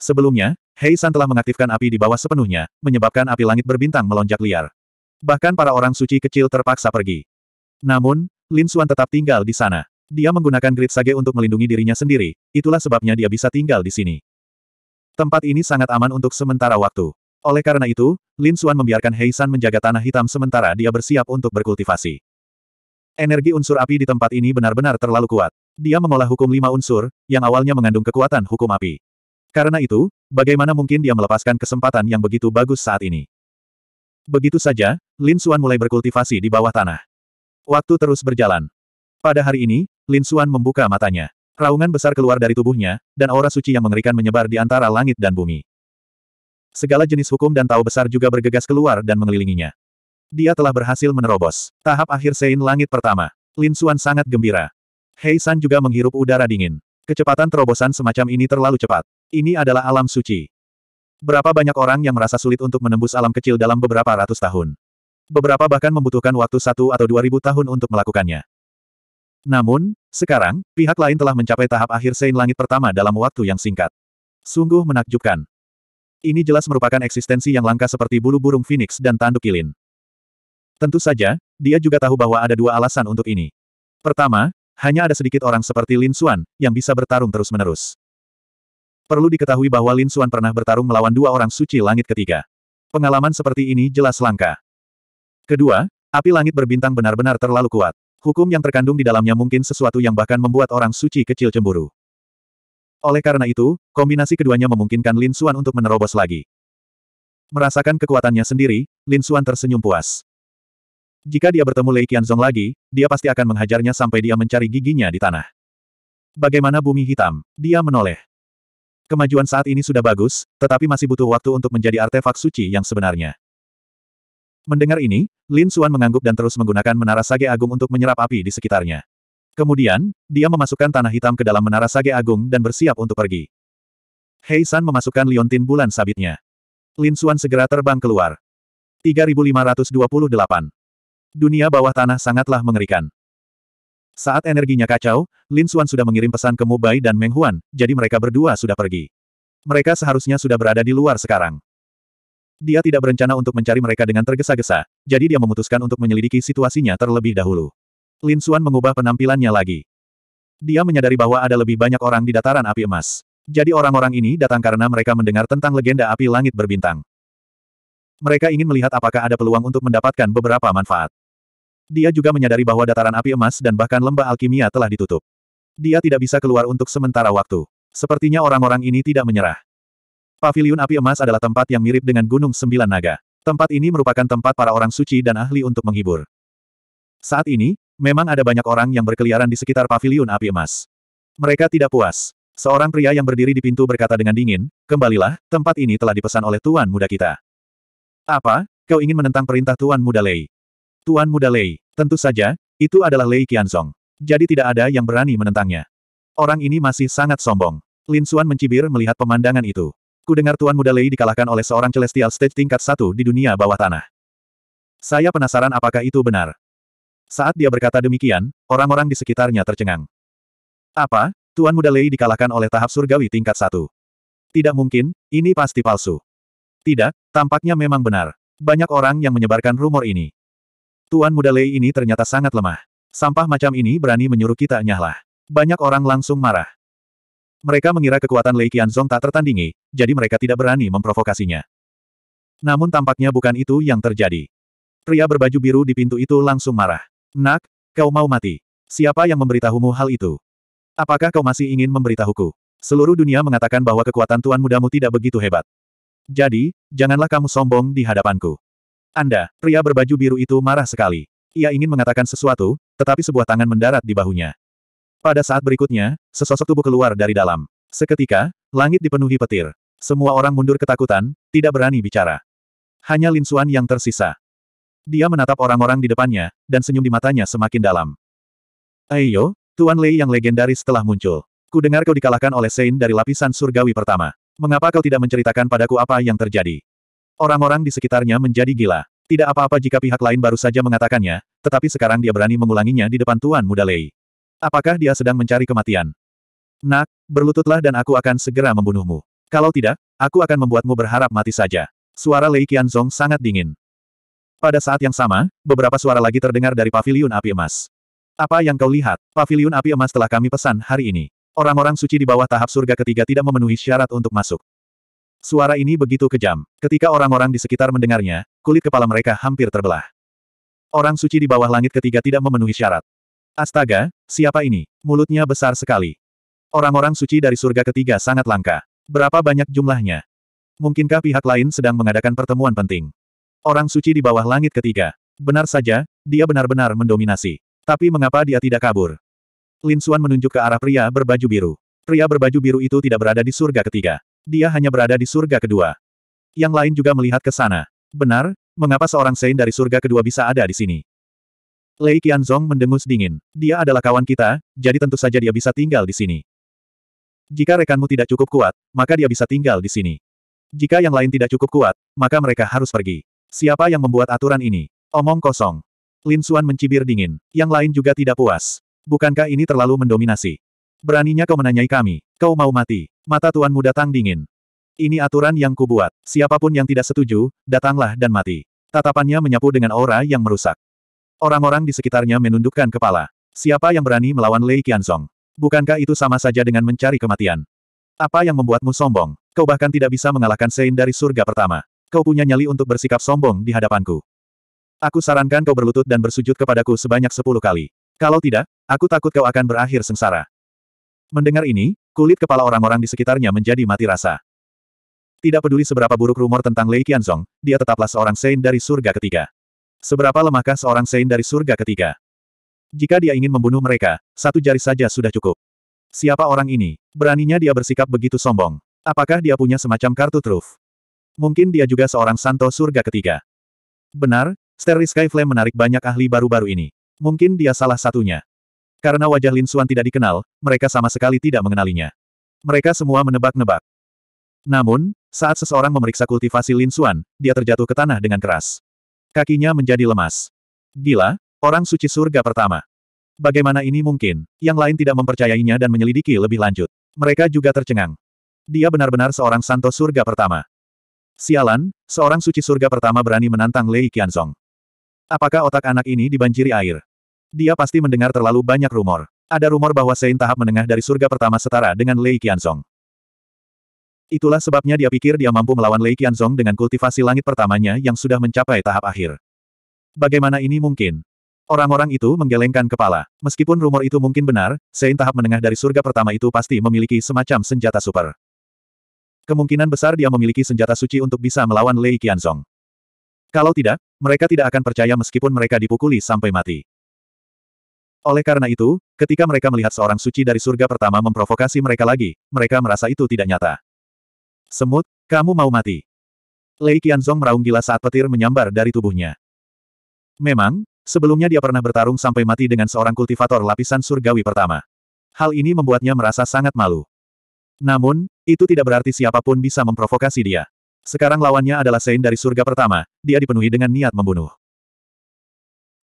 Speaker 1: Sebelumnya, Hei San telah mengaktifkan api di bawah sepenuhnya, menyebabkan api langit berbintang melonjak liar. Bahkan para orang suci kecil terpaksa pergi. Namun, Lin Xuan tetap tinggal di sana. Dia menggunakan grid sage untuk melindungi dirinya sendiri, itulah sebabnya dia bisa tinggal di sini. Tempat ini sangat aman untuk sementara waktu. Oleh karena itu, Lin Xuan membiarkan Hei San menjaga tanah hitam sementara dia bersiap untuk berkultivasi. Energi unsur api di tempat ini benar-benar terlalu kuat. Dia mengolah hukum lima unsur, yang awalnya mengandung kekuatan hukum api. Karena itu, bagaimana mungkin dia melepaskan kesempatan yang begitu bagus saat ini? Begitu saja, Lin Xuan mulai berkultivasi di bawah tanah. Waktu terus berjalan. Pada hari ini, Lin Xuan membuka matanya. Raungan besar keluar dari tubuhnya, dan aura suci yang mengerikan menyebar di antara langit dan bumi. Segala jenis hukum dan tahu besar juga bergegas keluar dan mengelilinginya. Dia telah berhasil menerobos. Tahap akhir Sein Langit pertama. Lin Xuan sangat gembira. Hei San juga menghirup udara dingin. Kecepatan terobosan semacam ini terlalu cepat. Ini adalah alam suci. Berapa banyak orang yang merasa sulit untuk menembus alam kecil dalam beberapa ratus tahun. Beberapa bahkan membutuhkan waktu satu atau dua ribu tahun untuk melakukannya. Namun, sekarang, pihak lain telah mencapai tahap akhir Sein Langit pertama dalam waktu yang singkat. Sungguh menakjubkan. Ini jelas merupakan eksistensi yang langka seperti bulu burung phoenix dan tanduk kilin. Tentu saja, dia juga tahu bahwa ada dua alasan untuk ini. Pertama, hanya ada sedikit orang seperti Lin Xuan, yang bisa bertarung terus-menerus. Perlu diketahui bahwa Lin Xuan pernah bertarung melawan dua orang suci langit ketiga. Pengalaman seperti ini jelas langka. Kedua, api langit berbintang benar-benar terlalu kuat. Hukum yang terkandung di dalamnya mungkin sesuatu yang bahkan membuat orang suci kecil cemburu. Oleh karena itu, kombinasi keduanya memungkinkan Lin Xuan untuk menerobos lagi. Merasakan kekuatannya sendiri, Lin Xuan tersenyum puas. Jika dia bertemu Lei Qianzong lagi, dia pasti akan menghajarnya sampai dia mencari giginya di tanah. Bagaimana bumi hitam? Dia menoleh. Kemajuan saat ini sudah bagus, tetapi masih butuh waktu untuk menjadi artefak suci yang sebenarnya. Mendengar ini, Lin Xuan mengangguk dan terus menggunakan menara sage agung untuk menyerap api di sekitarnya. Kemudian, dia memasukkan tanah hitam ke dalam menara sage agung dan bersiap untuk pergi. Hei San memasukkan liontin bulan sabitnya. Lin Xuan segera terbang keluar. 3528 Dunia bawah tanah sangatlah mengerikan. Saat energinya kacau, Lin Xuan sudah mengirim pesan ke Mubai dan Meng Huan, jadi mereka berdua sudah pergi. Mereka seharusnya sudah berada di luar sekarang. Dia tidak berencana untuk mencari mereka dengan tergesa-gesa, jadi dia memutuskan untuk menyelidiki situasinya terlebih dahulu. Lin Xuan mengubah penampilannya lagi. Dia menyadari bahwa ada lebih banyak orang di dataran api emas. Jadi orang-orang ini datang karena mereka mendengar tentang legenda api langit berbintang. Mereka ingin melihat apakah ada peluang untuk mendapatkan beberapa manfaat. Dia juga menyadari bahwa dataran api emas dan bahkan lembah alkimia telah ditutup. Dia tidak bisa keluar untuk sementara waktu. Sepertinya orang-orang ini tidak menyerah. Paviliun api emas adalah tempat yang mirip dengan Gunung Sembilan Naga. Tempat ini merupakan tempat para orang suci dan ahli untuk menghibur. Saat ini, memang ada banyak orang yang berkeliaran di sekitar paviliun api emas. Mereka tidak puas. Seorang pria yang berdiri di pintu berkata dengan dingin, Kembalilah, tempat ini telah dipesan oleh Tuan Muda kita. Apa, kau ingin menentang perintah Tuan Muda Lei? Tuan Muda Lei, Tentu saja, itu adalah Lei Qianzong. Jadi tidak ada yang berani menentangnya. Orang ini masih sangat sombong. Lin Xuan mencibir melihat pemandangan itu. Ku dengar Tuan Muda Lei dikalahkan oleh seorang Celestial Stage tingkat satu di dunia bawah tanah. Saya penasaran apakah itu benar. Saat dia berkata demikian, orang-orang di sekitarnya tercengang. Apa? Tuan Muda Lei dikalahkan oleh tahap surgawi tingkat satu. Tidak mungkin, ini pasti palsu. Tidak, tampaknya memang benar. Banyak orang yang menyebarkan rumor ini. Tuan muda Lei ini ternyata sangat lemah. Sampah macam ini berani menyuruh kita nyahlah. Banyak orang langsung marah. Mereka mengira kekuatan Lei Qianzong tak tertandingi, jadi mereka tidak berani memprovokasinya. Namun tampaknya bukan itu yang terjadi. Pria berbaju biru di pintu itu langsung marah. Nak, kau mau mati. Siapa yang memberitahumu hal itu? Apakah kau masih ingin memberitahuku? Seluruh dunia mengatakan bahwa kekuatan tuan mudamu tidak begitu hebat. Jadi, janganlah kamu sombong di hadapanku. Anda, pria berbaju biru itu marah sekali. Ia ingin mengatakan sesuatu, tetapi sebuah tangan mendarat di bahunya. Pada saat berikutnya, sesosok tubuh keluar dari dalam. Seketika, langit dipenuhi petir. Semua orang mundur ketakutan, tidak berani bicara. Hanya Lin Xuan yang tersisa. Dia menatap orang-orang di depannya, dan senyum di matanya semakin dalam. Ayo, Tuan Lei yang legendaris telah muncul. Ku dengar kau dikalahkan oleh Sein dari lapisan surgawi pertama. Mengapa kau tidak menceritakan padaku apa yang terjadi? Orang-orang di sekitarnya menjadi gila. Tidak apa-apa jika pihak lain baru saja mengatakannya, tetapi sekarang dia berani mengulanginya di depan Tuan Muda Lei. Apakah dia sedang mencari kematian? Nak, berlututlah dan aku akan segera membunuhmu. Kalau tidak, aku akan membuatmu berharap mati saja. Suara Lei Qianzong sangat dingin. Pada saat yang sama, beberapa suara lagi terdengar dari paviliun api emas. Apa yang kau lihat? Paviliun api emas telah kami pesan hari ini. Orang-orang suci di bawah tahap surga ketiga tidak memenuhi syarat untuk masuk. Suara ini begitu kejam. Ketika orang-orang di sekitar mendengarnya, kulit kepala mereka hampir terbelah. Orang suci di bawah langit ketiga tidak memenuhi syarat. Astaga, siapa ini? Mulutnya besar sekali. Orang-orang suci dari surga ketiga sangat langka. Berapa banyak jumlahnya? Mungkinkah pihak lain sedang mengadakan pertemuan penting? Orang suci di bawah langit ketiga. Benar saja, dia benar-benar mendominasi. Tapi mengapa dia tidak kabur? Lin Xuan menunjuk ke arah pria berbaju biru. Pria berbaju biru itu tidak berada di surga ketiga. Dia hanya berada di surga kedua. Yang lain juga melihat ke sana. Benar, mengapa seorang Sein dari surga kedua bisa ada di sini? Lei Qianzong mendengus dingin. Dia adalah kawan kita, jadi tentu saja dia bisa tinggal di sini. Jika rekanmu tidak cukup kuat, maka dia bisa tinggal di sini. Jika yang lain tidak cukup kuat, maka mereka harus pergi. Siapa yang membuat aturan ini? Omong kosong. Lin Xuan mencibir dingin. Yang lain juga tidak puas. Bukankah ini terlalu mendominasi? Beraninya kau menanyai kami. Kau mau mati. Mata tuanmu datang dingin. Ini aturan yang kubuat. Siapapun yang tidak setuju, datanglah dan mati. Tatapannya menyapu dengan aura yang merusak. Orang-orang di sekitarnya menundukkan kepala. Siapa yang berani melawan Lei Qianzong? Bukankah itu sama saja dengan mencari kematian? Apa yang membuatmu sombong? Kau bahkan tidak bisa mengalahkan Sein dari surga pertama. Kau punya nyali untuk bersikap sombong di hadapanku. Aku sarankan kau berlutut dan bersujud kepadaku sebanyak sepuluh kali. Kalau tidak, aku takut kau akan berakhir sengsara. Mendengar ini, kulit kepala orang-orang di sekitarnya menjadi mati rasa. Tidak peduli seberapa buruk rumor tentang Lei Qianzong, dia tetaplah seorang Sein dari surga ketiga. Seberapa lemahkah seorang Sein dari surga ketiga? Jika dia ingin membunuh mereka, satu jari saja sudah cukup. Siapa orang ini? Beraninya dia bersikap begitu sombong. Apakah dia punya semacam kartu truf? Mungkin dia juga seorang santo surga ketiga. Benar, Sterry Sky menarik banyak ahli baru-baru ini. Mungkin dia salah satunya. Karena wajah Lin Suan tidak dikenal, mereka sama sekali tidak mengenalinya. Mereka semua menebak-nebak. Namun, saat seseorang memeriksa kultivasi Lin Suan, dia terjatuh ke tanah dengan keras. Kakinya menjadi lemas. Gila, orang suci surga pertama. Bagaimana ini mungkin? Yang lain tidak mempercayainya dan menyelidiki lebih lanjut. Mereka juga tercengang. Dia benar-benar seorang santo surga pertama. Sialan, seorang suci surga pertama berani menantang Lei Qianzong. Apakah otak anak ini dibanjiri air? Dia pasti mendengar terlalu banyak rumor. Ada rumor bahwa Sein tahap menengah dari surga pertama setara dengan Lei Qianzong. Itulah sebabnya dia pikir dia mampu melawan Lei Qianzong dengan kultivasi langit pertamanya yang sudah mencapai tahap akhir. Bagaimana ini mungkin? Orang-orang itu menggelengkan kepala. Meskipun rumor itu mungkin benar, Sein tahap menengah dari surga pertama itu pasti memiliki semacam senjata super. Kemungkinan besar dia memiliki senjata suci untuk bisa melawan Lei Qianzong. Kalau tidak, mereka tidak akan percaya meskipun mereka dipukuli sampai mati. Oleh karena itu, ketika mereka melihat seorang suci dari surga pertama memprovokasi mereka lagi, mereka merasa itu tidak nyata. Semut, kamu mau mati. Lei Qianzong meraung gila saat petir menyambar dari tubuhnya. Memang, sebelumnya dia pernah bertarung sampai mati dengan seorang kultivator lapisan surgawi pertama. Hal ini membuatnya merasa sangat malu. Namun, itu tidak berarti siapapun bisa memprovokasi dia. Sekarang lawannya adalah Sein dari surga pertama, dia dipenuhi dengan niat membunuh.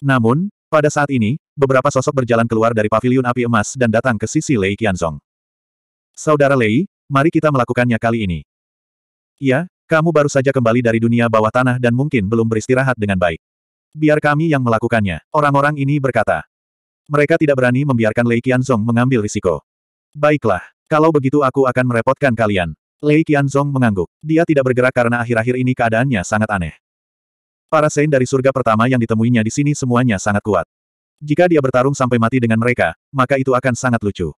Speaker 1: Namun, pada saat ini, beberapa sosok berjalan keluar dari paviliun api emas dan datang ke sisi Lei Qianzong. Saudara Lei, mari kita melakukannya kali ini. Ya, kamu baru saja kembali dari dunia bawah tanah dan mungkin belum beristirahat dengan baik. Biar kami yang melakukannya, orang-orang ini berkata. Mereka tidak berani membiarkan Lei Qianzong mengambil risiko. Baiklah, kalau begitu aku akan merepotkan kalian. Lei Qianzong mengangguk. Dia tidak bergerak karena akhir-akhir ini keadaannya sangat aneh. Para Sein dari surga pertama yang ditemuinya di sini semuanya sangat kuat. Jika dia bertarung sampai mati dengan mereka, maka itu akan sangat lucu.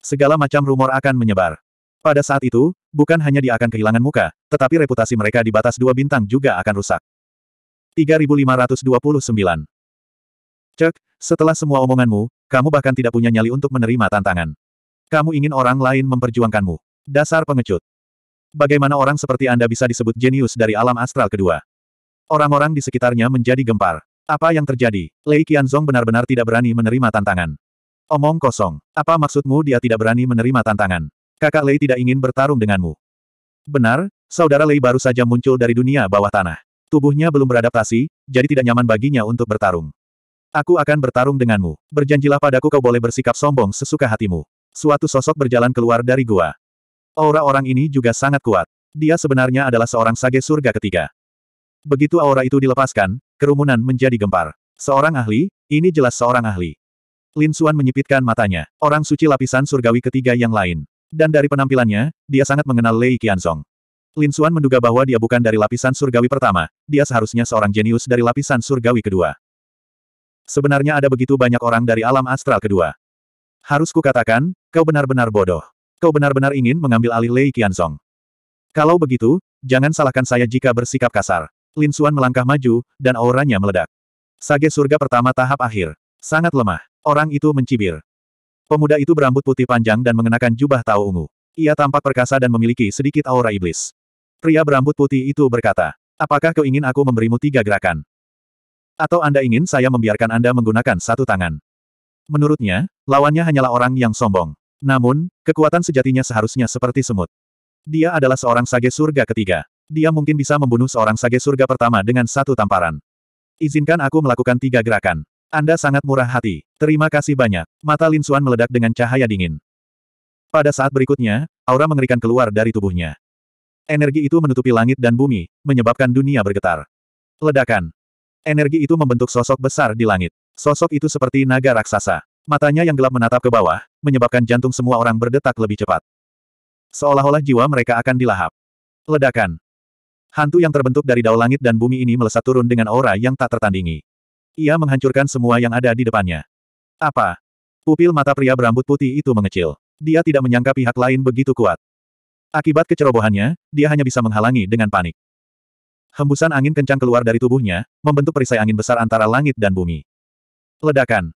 Speaker 1: Segala macam rumor akan menyebar. Pada saat itu, bukan hanya dia akan kehilangan muka, tetapi reputasi mereka di batas dua bintang juga akan rusak. 3529 Cek, setelah semua omonganmu, kamu bahkan tidak punya nyali untuk menerima tantangan. Kamu ingin orang lain memperjuangkanmu. Dasar pengecut. Bagaimana orang seperti Anda bisa disebut jenius dari alam astral kedua? Orang-orang di sekitarnya menjadi gempar. Apa yang terjadi? Lei Qianzong benar-benar tidak berani menerima tantangan. Omong kosong. Apa maksudmu dia tidak berani menerima tantangan? Kakak Lei tidak ingin bertarung denganmu. Benar, saudara Lei baru saja muncul dari dunia bawah tanah. Tubuhnya belum beradaptasi, jadi tidak nyaman baginya untuk bertarung. Aku akan bertarung denganmu. Berjanjilah padaku kau boleh bersikap sombong sesuka hatimu. Suatu sosok berjalan keluar dari gua. Aura orang ini juga sangat kuat. Dia sebenarnya adalah seorang sage surga ketiga. Begitu aura itu dilepaskan, kerumunan menjadi gempar. Seorang ahli, ini jelas seorang ahli. Lin Suan menyipitkan matanya. Orang suci lapisan surgawi ketiga yang lain. Dan dari penampilannya, dia sangat mengenal Lei Qianzong. Lin Suan menduga bahwa dia bukan dari lapisan surgawi pertama, dia seharusnya seorang jenius dari lapisan surgawi kedua. Sebenarnya ada begitu banyak orang dari alam astral kedua. Harus kukatakan, kau benar-benar bodoh. Kau benar-benar ingin mengambil alih Lei Qianzong. Kalau begitu, jangan salahkan saya jika bersikap kasar. Lin Xuan melangkah maju, dan auranya meledak. Sage surga pertama tahap akhir. Sangat lemah. Orang itu mencibir. Pemuda itu berambut putih panjang dan mengenakan jubah tau ungu. Ia tampak perkasa dan memiliki sedikit aura iblis. Pria berambut putih itu berkata, Apakah kau ingin aku memberimu tiga gerakan? Atau Anda ingin saya membiarkan Anda menggunakan satu tangan? Menurutnya, lawannya hanyalah orang yang sombong. Namun, kekuatan sejatinya seharusnya seperti semut. Dia adalah seorang sage surga ketiga. Dia mungkin bisa membunuh seorang sage surga pertama dengan satu tamparan. Izinkan aku melakukan tiga gerakan. Anda sangat murah hati. Terima kasih banyak. Mata Lin Xuan meledak dengan cahaya dingin. Pada saat berikutnya, aura mengerikan keluar dari tubuhnya. Energi itu menutupi langit dan bumi, menyebabkan dunia bergetar. Ledakan. Energi itu membentuk sosok besar di langit. Sosok itu seperti naga raksasa. Matanya yang gelap menatap ke bawah, menyebabkan jantung semua orang berdetak lebih cepat. Seolah-olah jiwa mereka akan dilahap. Ledakan. Hantu yang terbentuk dari daun langit dan bumi ini melesat turun dengan aura yang tak tertandingi. Ia menghancurkan semua yang ada di depannya. Apa? Pupil mata pria berambut putih itu mengecil. Dia tidak menyangka pihak lain begitu kuat. Akibat kecerobohannya, dia hanya bisa menghalangi dengan panik. Hembusan angin kencang keluar dari tubuhnya, membentuk perisai angin besar antara langit dan bumi. Ledakan.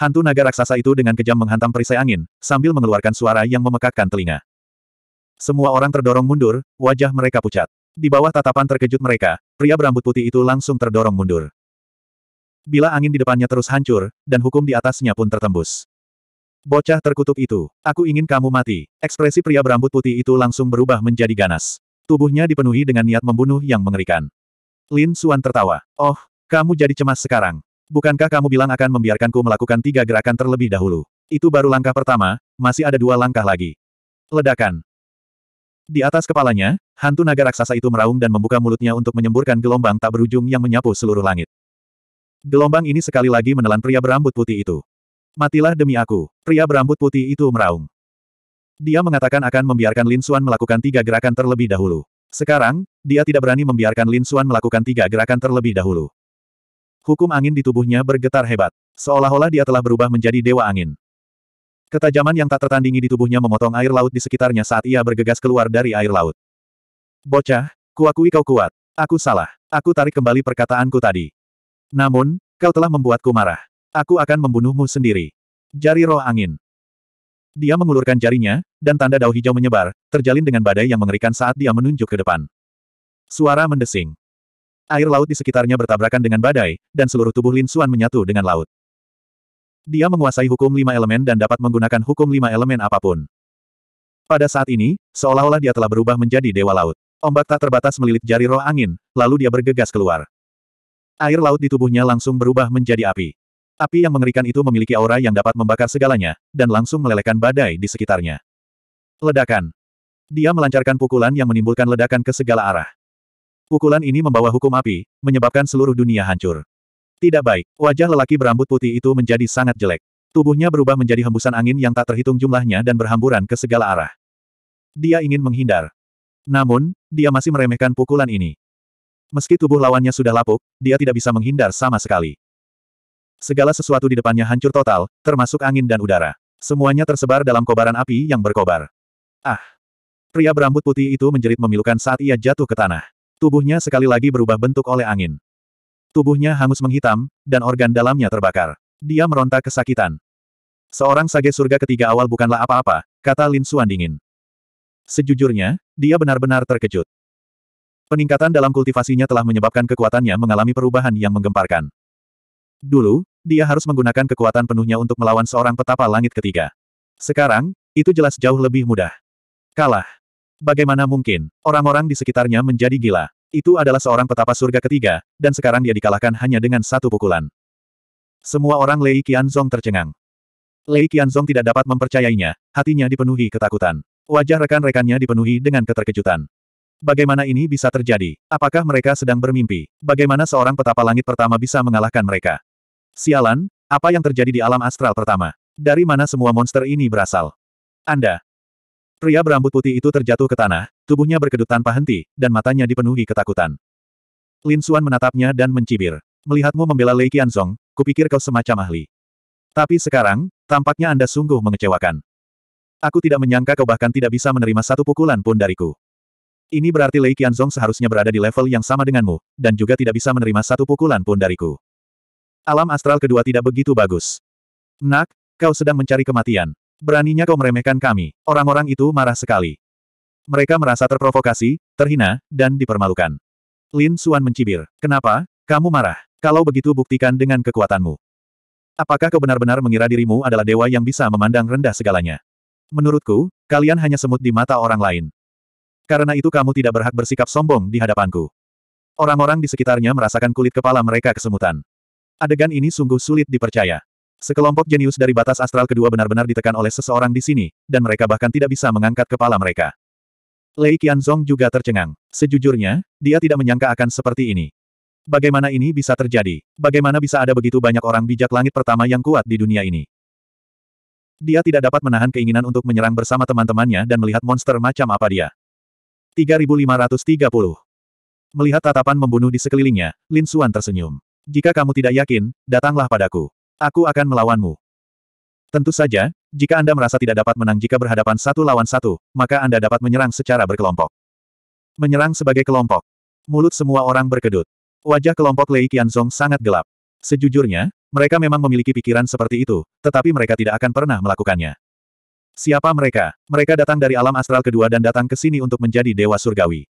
Speaker 1: Hantu naga raksasa itu dengan kejam menghantam perisai angin, sambil mengeluarkan suara yang memekakkan telinga. Semua orang terdorong mundur, wajah mereka pucat. Di bawah tatapan terkejut mereka, pria berambut putih itu langsung terdorong mundur. Bila angin di depannya terus hancur, dan hukum di atasnya pun tertembus. Bocah terkutuk itu, aku ingin kamu mati. Ekspresi pria berambut putih itu langsung berubah menjadi ganas. Tubuhnya dipenuhi dengan niat membunuh yang mengerikan. Lin Suan tertawa. Oh, kamu jadi cemas sekarang. Bukankah kamu bilang akan membiarkanku melakukan tiga gerakan terlebih dahulu? Itu baru langkah pertama, masih ada dua langkah lagi. Ledakan. Di atas kepalanya, hantu naga raksasa itu meraung dan membuka mulutnya untuk menyemburkan gelombang tak berujung yang menyapu seluruh langit. Gelombang ini sekali lagi menelan pria berambut putih itu. Matilah demi aku, pria berambut putih itu meraung. Dia mengatakan akan membiarkan Lin Xuan melakukan tiga gerakan terlebih dahulu. Sekarang, dia tidak berani membiarkan Lin Xuan melakukan tiga gerakan terlebih dahulu. Hukum angin di tubuhnya bergetar hebat. Seolah-olah dia telah berubah menjadi dewa angin. Ketajaman yang tak tertandingi di tubuhnya memotong air laut di sekitarnya saat ia bergegas keluar dari air laut. Bocah, kuakui kau kuat. Aku salah. Aku tarik kembali perkataanku tadi. Namun, kau telah membuatku marah. Aku akan membunuhmu sendiri. Jari roh angin. Dia mengulurkan jarinya, dan tanda dao hijau menyebar, terjalin dengan badai yang mengerikan saat dia menunjuk ke depan. Suara mendesing. Air laut di sekitarnya bertabrakan dengan badai, dan seluruh tubuh Lin Suan menyatu dengan laut. Dia menguasai hukum lima elemen dan dapat menggunakan hukum lima elemen apapun. Pada saat ini, seolah-olah dia telah berubah menjadi dewa laut. Ombak tak terbatas melilit jari roh angin, lalu dia bergegas keluar. Air laut di tubuhnya langsung berubah menjadi api. Api yang mengerikan itu memiliki aura yang dapat membakar segalanya, dan langsung melelehkan badai di sekitarnya. Ledakan. Dia melancarkan pukulan yang menimbulkan ledakan ke segala arah. Pukulan ini membawa hukum api, menyebabkan seluruh dunia hancur. Tidak baik, wajah lelaki berambut putih itu menjadi sangat jelek. Tubuhnya berubah menjadi hembusan angin yang tak terhitung jumlahnya dan berhamburan ke segala arah. Dia ingin menghindar. Namun, dia masih meremehkan pukulan ini. Meski tubuh lawannya sudah lapuk, dia tidak bisa menghindar sama sekali. Segala sesuatu di depannya hancur total, termasuk angin dan udara. Semuanya tersebar dalam kobaran api yang berkobar. Ah! Pria berambut putih itu menjerit memilukan saat ia jatuh ke tanah. Tubuhnya sekali lagi berubah bentuk oleh angin. Tubuhnya hangus menghitam, dan organ dalamnya terbakar. Dia meronta kesakitan. Seorang sage surga ketiga awal bukanlah apa-apa, kata Lin Xuan dingin. Sejujurnya, dia benar-benar terkejut. Peningkatan dalam kultivasinya telah menyebabkan kekuatannya mengalami perubahan yang menggemparkan. Dulu, dia harus menggunakan kekuatan penuhnya untuk melawan seorang petapa langit ketiga. Sekarang, itu jelas jauh lebih mudah. Kalah. Bagaimana mungkin, orang-orang di sekitarnya menjadi gila. Itu adalah seorang petapa surga ketiga, dan sekarang dia dikalahkan hanya dengan satu pukulan. Semua orang Lei Qianzong tercengang. Lei Qianzong tidak dapat mempercayainya, hatinya dipenuhi ketakutan. Wajah rekan-rekannya dipenuhi dengan keterkejutan. Bagaimana ini bisa terjadi? Apakah mereka sedang bermimpi? Bagaimana seorang petapa langit pertama bisa mengalahkan mereka? Sialan, apa yang terjadi di alam astral pertama? Dari mana semua monster ini berasal? Anda, Pria berambut putih itu terjatuh ke tanah, tubuhnya berkedut tanpa henti, dan matanya dipenuhi ketakutan. Lin Suan menatapnya dan mencibir. Melihatmu membela Lei Qianzong, kupikir kau semacam ahli. Tapi sekarang, tampaknya Anda sungguh mengecewakan. Aku tidak menyangka kau bahkan tidak bisa menerima satu pukulan pun dariku. Ini berarti Lei Qianzong seharusnya berada di level yang sama denganmu, dan juga tidak bisa menerima satu pukulan pun dariku. Alam astral kedua tidak begitu bagus. Nak, kau sedang mencari kematian. Beraninya kau meremehkan kami. Orang-orang itu marah sekali. Mereka merasa terprovokasi, terhina, dan dipermalukan. Lin Suan mencibir. Kenapa? Kamu marah. Kalau begitu buktikan dengan kekuatanmu. Apakah kau benar-benar mengira dirimu adalah dewa yang bisa memandang rendah segalanya? Menurutku, kalian hanya semut di mata orang lain. Karena itu kamu tidak berhak bersikap sombong di hadapanku. Orang-orang di sekitarnya merasakan kulit kepala mereka kesemutan. Adegan ini sungguh sulit dipercaya. Sekelompok jenius dari batas astral kedua benar-benar ditekan oleh seseorang di sini, dan mereka bahkan tidak bisa mengangkat kepala mereka. Lei Qianzong juga tercengang. Sejujurnya, dia tidak menyangka akan seperti ini. Bagaimana ini bisa terjadi? Bagaimana bisa ada begitu banyak orang bijak langit pertama yang kuat di dunia ini? Dia tidak dapat menahan keinginan untuk menyerang bersama teman-temannya dan melihat monster macam apa dia. 3530 Melihat tatapan membunuh di sekelilingnya, Lin Xuan tersenyum. Jika kamu tidak yakin, datanglah padaku. Aku akan melawanmu. Tentu saja, jika Anda merasa tidak dapat menang jika berhadapan satu lawan satu, maka Anda dapat menyerang secara berkelompok. Menyerang sebagai kelompok. Mulut semua orang berkedut. Wajah kelompok Lei Qianzong sangat gelap. Sejujurnya, mereka memang memiliki pikiran seperti itu, tetapi mereka tidak akan pernah melakukannya. Siapa mereka? Mereka datang dari alam astral kedua dan datang ke sini untuk menjadi dewa surgawi.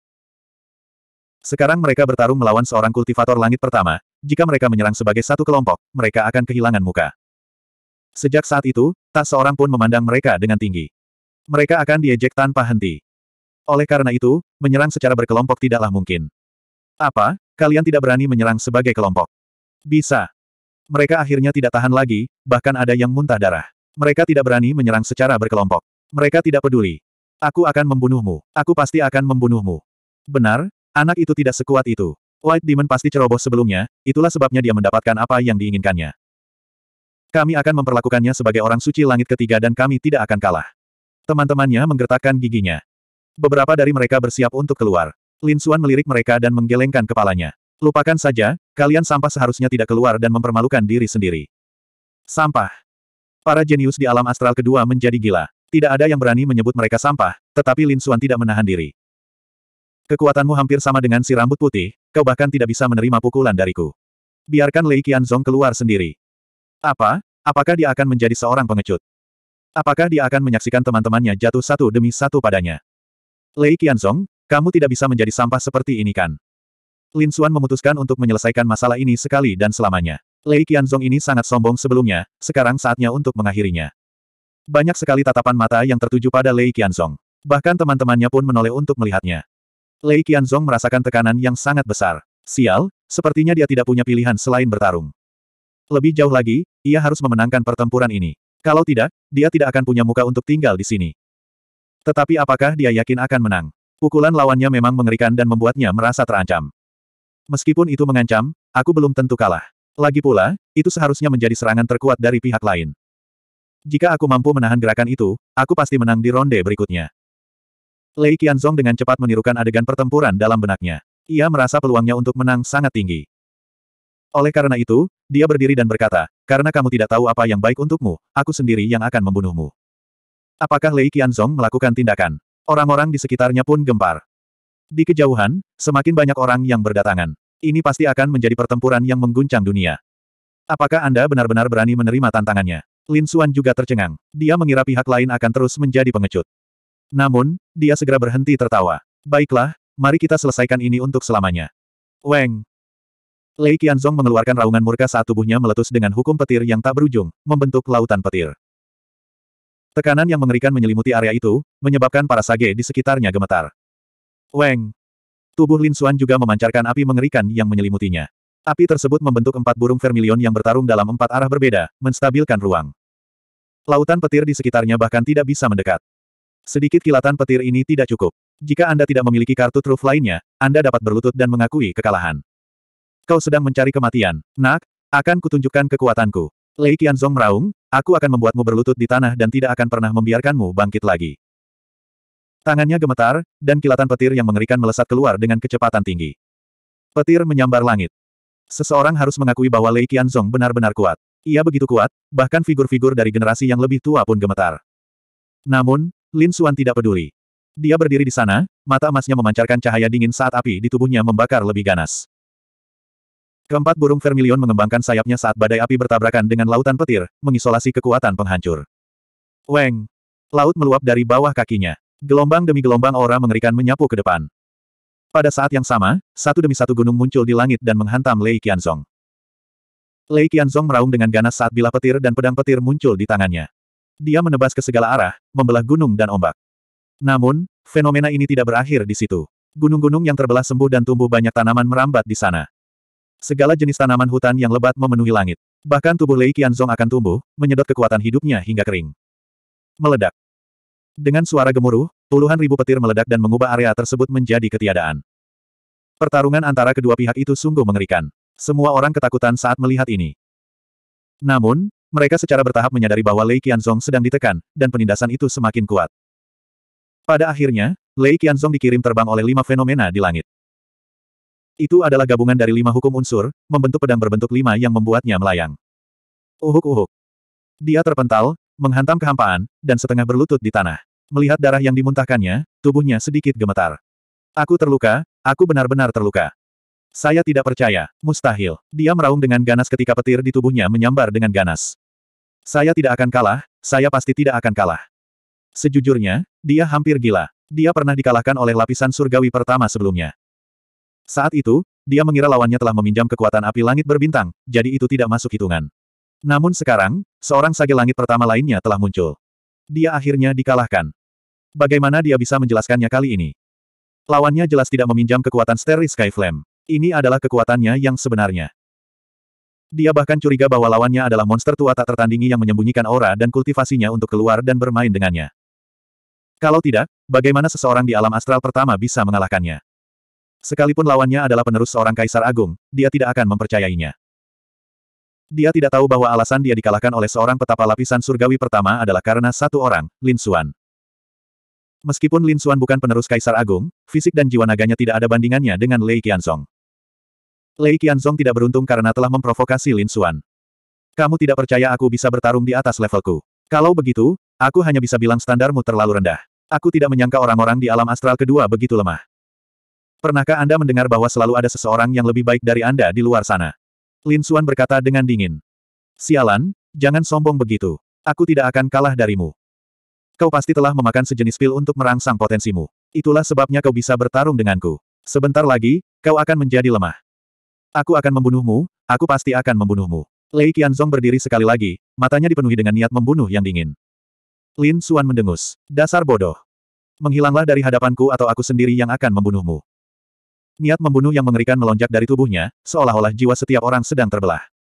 Speaker 1: Sekarang mereka bertarung melawan seorang kultivator langit pertama. Jika mereka menyerang sebagai satu kelompok, mereka akan kehilangan muka. Sejak saat itu, tak seorang pun memandang mereka dengan tinggi. Mereka akan diejek tanpa henti. Oleh karena itu, menyerang secara berkelompok tidaklah mungkin. Apa? Kalian tidak berani menyerang sebagai kelompok? Bisa. Mereka akhirnya tidak tahan lagi, bahkan ada yang muntah darah. Mereka tidak berani menyerang secara berkelompok. Mereka tidak peduli. Aku akan membunuhmu. Aku pasti akan membunuhmu. Benar, Anak itu tidak sekuat itu. White Demon pasti ceroboh sebelumnya, itulah sebabnya dia mendapatkan apa yang diinginkannya. Kami akan memperlakukannya sebagai orang suci langit ketiga dan kami tidak akan kalah. Teman-temannya menggertakkan giginya. Beberapa dari mereka bersiap untuk keluar. Lin Suan melirik mereka dan menggelengkan kepalanya. Lupakan saja, kalian sampah seharusnya tidak keluar dan mempermalukan diri sendiri. Sampah. Para jenius di alam astral kedua menjadi gila. Tidak ada yang berani menyebut mereka sampah, tetapi Lin Suan tidak menahan diri. Kekuatanmu hampir sama dengan si rambut putih, kau bahkan tidak bisa menerima pukulan dariku. Biarkan Lei Qianzong keluar sendiri. Apa? Apakah dia akan menjadi seorang pengecut? Apakah dia akan menyaksikan teman-temannya jatuh satu demi satu padanya? Lei Qianzong, kamu tidak bisa menjadi sampah seperti ini kan? Lin Xuan memutuskan untuk menyelesaikan masalah ini sekali dan selamanya. Lei Qianzong ini sangat sombong sebelumnya, sekarang saatnya untuk mengakhirinya. Banyak sekali tatapan mata yang tertuju pada Lei Qianzong. Bahkan teman-temannya pun menoleh untuk melihatnya. Lei Qianzong merasakan tekanan yang sangat besar. Sial, sepertinya dia tidak punya pilihan selain bertarung. Lebih jauh lagi, ia harus memenangkan pertempuran ini. Kalau tidak, dia tidak akan punya muka untuk tinggal di sini. Tetapi apakah dia yakin akan menang? Pukulan lawannya memang mengerikan dan membuatnya merasa terancam. Meskipun itu mengancam, aku belum tentu kalah. Lagi pula, itu seharusnya menjadi serangan terkuat dari pihak lain. Jika aku mampu menahan gerakan itu, aku pasti menang di ronde berikutnya. Lei Qianzong dengan cepat menirukan adegan pertempuran dalam benaknya. Ia merasa peluangnya untuk menang sangat tinggi. Oleh karena itu, dia berdiri dan berkata, karena kamu tidak tahu apa yang baik untukmu, aku sendiri yang akan membunuhmu. Apakah Lei Qianzong melakukan tindakan? Orang-orang di sekitarnya pun gempar. Di kejauhan, semakin banyak orang yang berdatangan. Ini pasti akan menjadi pertempuran yang mengguncang dunia. Apakah Anda benar-benar berani menerima tantangannya? Lin Xuan juga tercengang. Dia mengira pihak lain akan terus menjadi pengecut. Namun, dia segera berhenti tertawa. Baiklah, mari kita selesaikan ini untuk selamanya. Weng! Lei Qianzong mengeluarkan raungan murka saat tubuhnya meletus dengan hukum petir yang tak berujung, membentuk lautan petir. Tekanan yang mengerikan menyelimuti area itu, menyebabkan para sage di sekitarnya gemetar. Weng! Tubuh Lin Xuan juga memancarkan api mengerikan yang menyelimutinya. Api tersebut membentuk empat burung vermilion yang bertarung dalam empat arah berbeda, menstabilkan ruang. Lautan petir di sekitarnya bahkan tidak bisa mendekat. Sedikit kilatan petir ini tidak cukup. Jika Anda tidak memiliki kartu truf lainnya, Anda dapat berlutut dan mengakui kekalahan. Kau sedang mencari kematian. Nak, akan kutunjukkan kekuatanku. Lei Qianzong meraung, aku akan membuatmu berlutut di tanah dan tidak akan pernah membiarkanmu bangkit lagi. Tangannya gemetar, dan kilatan petir yang mengerikan melesat keluar dengan kecepatan tinggi. Petir menyambar langit. Seseorang harus mengakui bahwa Lei Qianzong benar-benar kuat. Ia begitu kuat, bahkan figur-figur dari generasi yang lebih tua pun gemetar. Namun, Lin Suan tidak peduli. Dia berdiri di sana, mata emasnya memancarkan cahaya dingin saat api di tubuhnya membakar lebih ganas. Keempat burung vermilion mengembangkan sayapnya saat badai api bertabrakan dengan lautan petir, mengisolasi kekuatan penghancur. Weng! Laut meluap dari bawah kakinya. Gelombang demi gelombang aura mengerikan menyapu ke depan. Pada saat yang sama, satu demi satu gunung muncul di langit dan menghantam Lei Qianzong. Lei Qianzong meraung dengan ganas saat bilah petir dan pedang petir muncul di tangannya. Dia menebas ke segala arah, membelah gunung dan ombak. Namun, fenomena ini tidak berakhir di situ. Gunung-gunung yang terbelah sembuh dan tumbuh banyak tanaman merambat di sana. Segala jenis tanaman hutan yang lebat memenuhi langit. Bahkan tubuh Lei Qianzong akan tumbuh, menyedot kekuatan hidupnya hingga kering. Meledak. Dengan suara gemuruh, puluhan ribu petir meledak dan mengubah area tersebut menjadi ketiadaan. Pertarungan antara kedua pihak itu sungguh mengerikan. Semua orang ketakutan saat melihat ini. Namun, mereka secara bertahap menyadari bahwa Lei Qianzong sedang ditekan, dan penindasan itu semakin kuat. Pada akhirnya, Lei Qianzong dikirim terbang oleh lima fenomena di langit. Itu adalah gabungan dari lima hukum unsur, membentuk pedang berbentuk lima yang membuatnya melayang. Uhuk-uhuk. Dia terpental, menghantam kehampaan, dan setengah berlutut di tanah. Melihat darah yang dimuntahkannya, tubuhnya sedikit gemetar. Aku terluka, aku benar-benar terluka. Saya tidak percaya, mustahil. Dia meraung dengan ganas ketika petir di tubuhnya menyambar dengan ganas. Saya tidak akan kalah, saya pasti tidak akan kalah. Sejujurnya, dia hampir gila. Dia pernah dikalahkan oleh lapisan surgawi pertama sebelumnya. Saat itu, dia mengira lawannya telah meminjam kekuatan api langit berbintang, jadi itu tidak masuk hitungan. Namun sekarang, seorang sage langit pertama lainnya telah muncul. Dia akhirnya dikalahkan. Bagaimana dia bisa menjelaskannya kali ini? Lawannya jelas tidak meminjam kekuatan steri Sky Flame. Ini adalah kekuatannya yang sebenarnya. Dia bahkan curiga bahwa lawannya adalah monster tua tak tertandingi yang menyembunyikan aura dan kultivasinya untuk keluar dan bermain dengannya. Kalau tidak, bagaimana seseorang di alam astral pertama bisa mengalahkannya? Sekalipun lawannya adalah penerus seorang kaisar agung, dia tidak akan mempercayainya. Dia tidak tahu bahwa alasan dia dikalahkan oleh seorang petapa lapisan surgawi pertama adalah karena satu orang, Lin Xuan. Meskipun Lin Xuan bukan penerus Kaisar Agung, fisik dan jiwa naganya tidak ada bandingannya dengan Lei Qianzong. Lei Qianzong tidak beruntung karena telah memprovokasi Lin Xuan. Kamu tidak percaya aku bisa bertarung di atas levelku. Kalau begitu, aku hanya bisa bilang standarmu terlalu rendah. Aku tidak menyangka orang-orang di alam astral kedua begitu lemah. Pernahkah Anda mendengar bahwa selalu ada seseorang yang lebih baik dari Anda di luar sana? Lin Xuan berkata dengan dingin. Sialan, jangan sombong begitu. Aku tidak akan kalah darimu. Kau pasti telah memakan sejenis pil untuk merangsang potensimu. Itulah sebabnya kau bisa bertarung denganku. Sebentar lagi, kau akan menjadi lemah. Aku akan membunuhmu, aku pasti akan membunuhmu. Lei Qianzong berdiri sekali lagi, matanya dipenuhi dengan niat membunuh yang dingin. Lin Suan mendengus. Dasar bodoh. Menghilanglah dari hadapanku atau aku sendiri yang akan membunuhmu. Niat membunuh yang mengerikan melonjak dari tubuhnya, seolah-olah jiwa setiap orang sedang terbelah.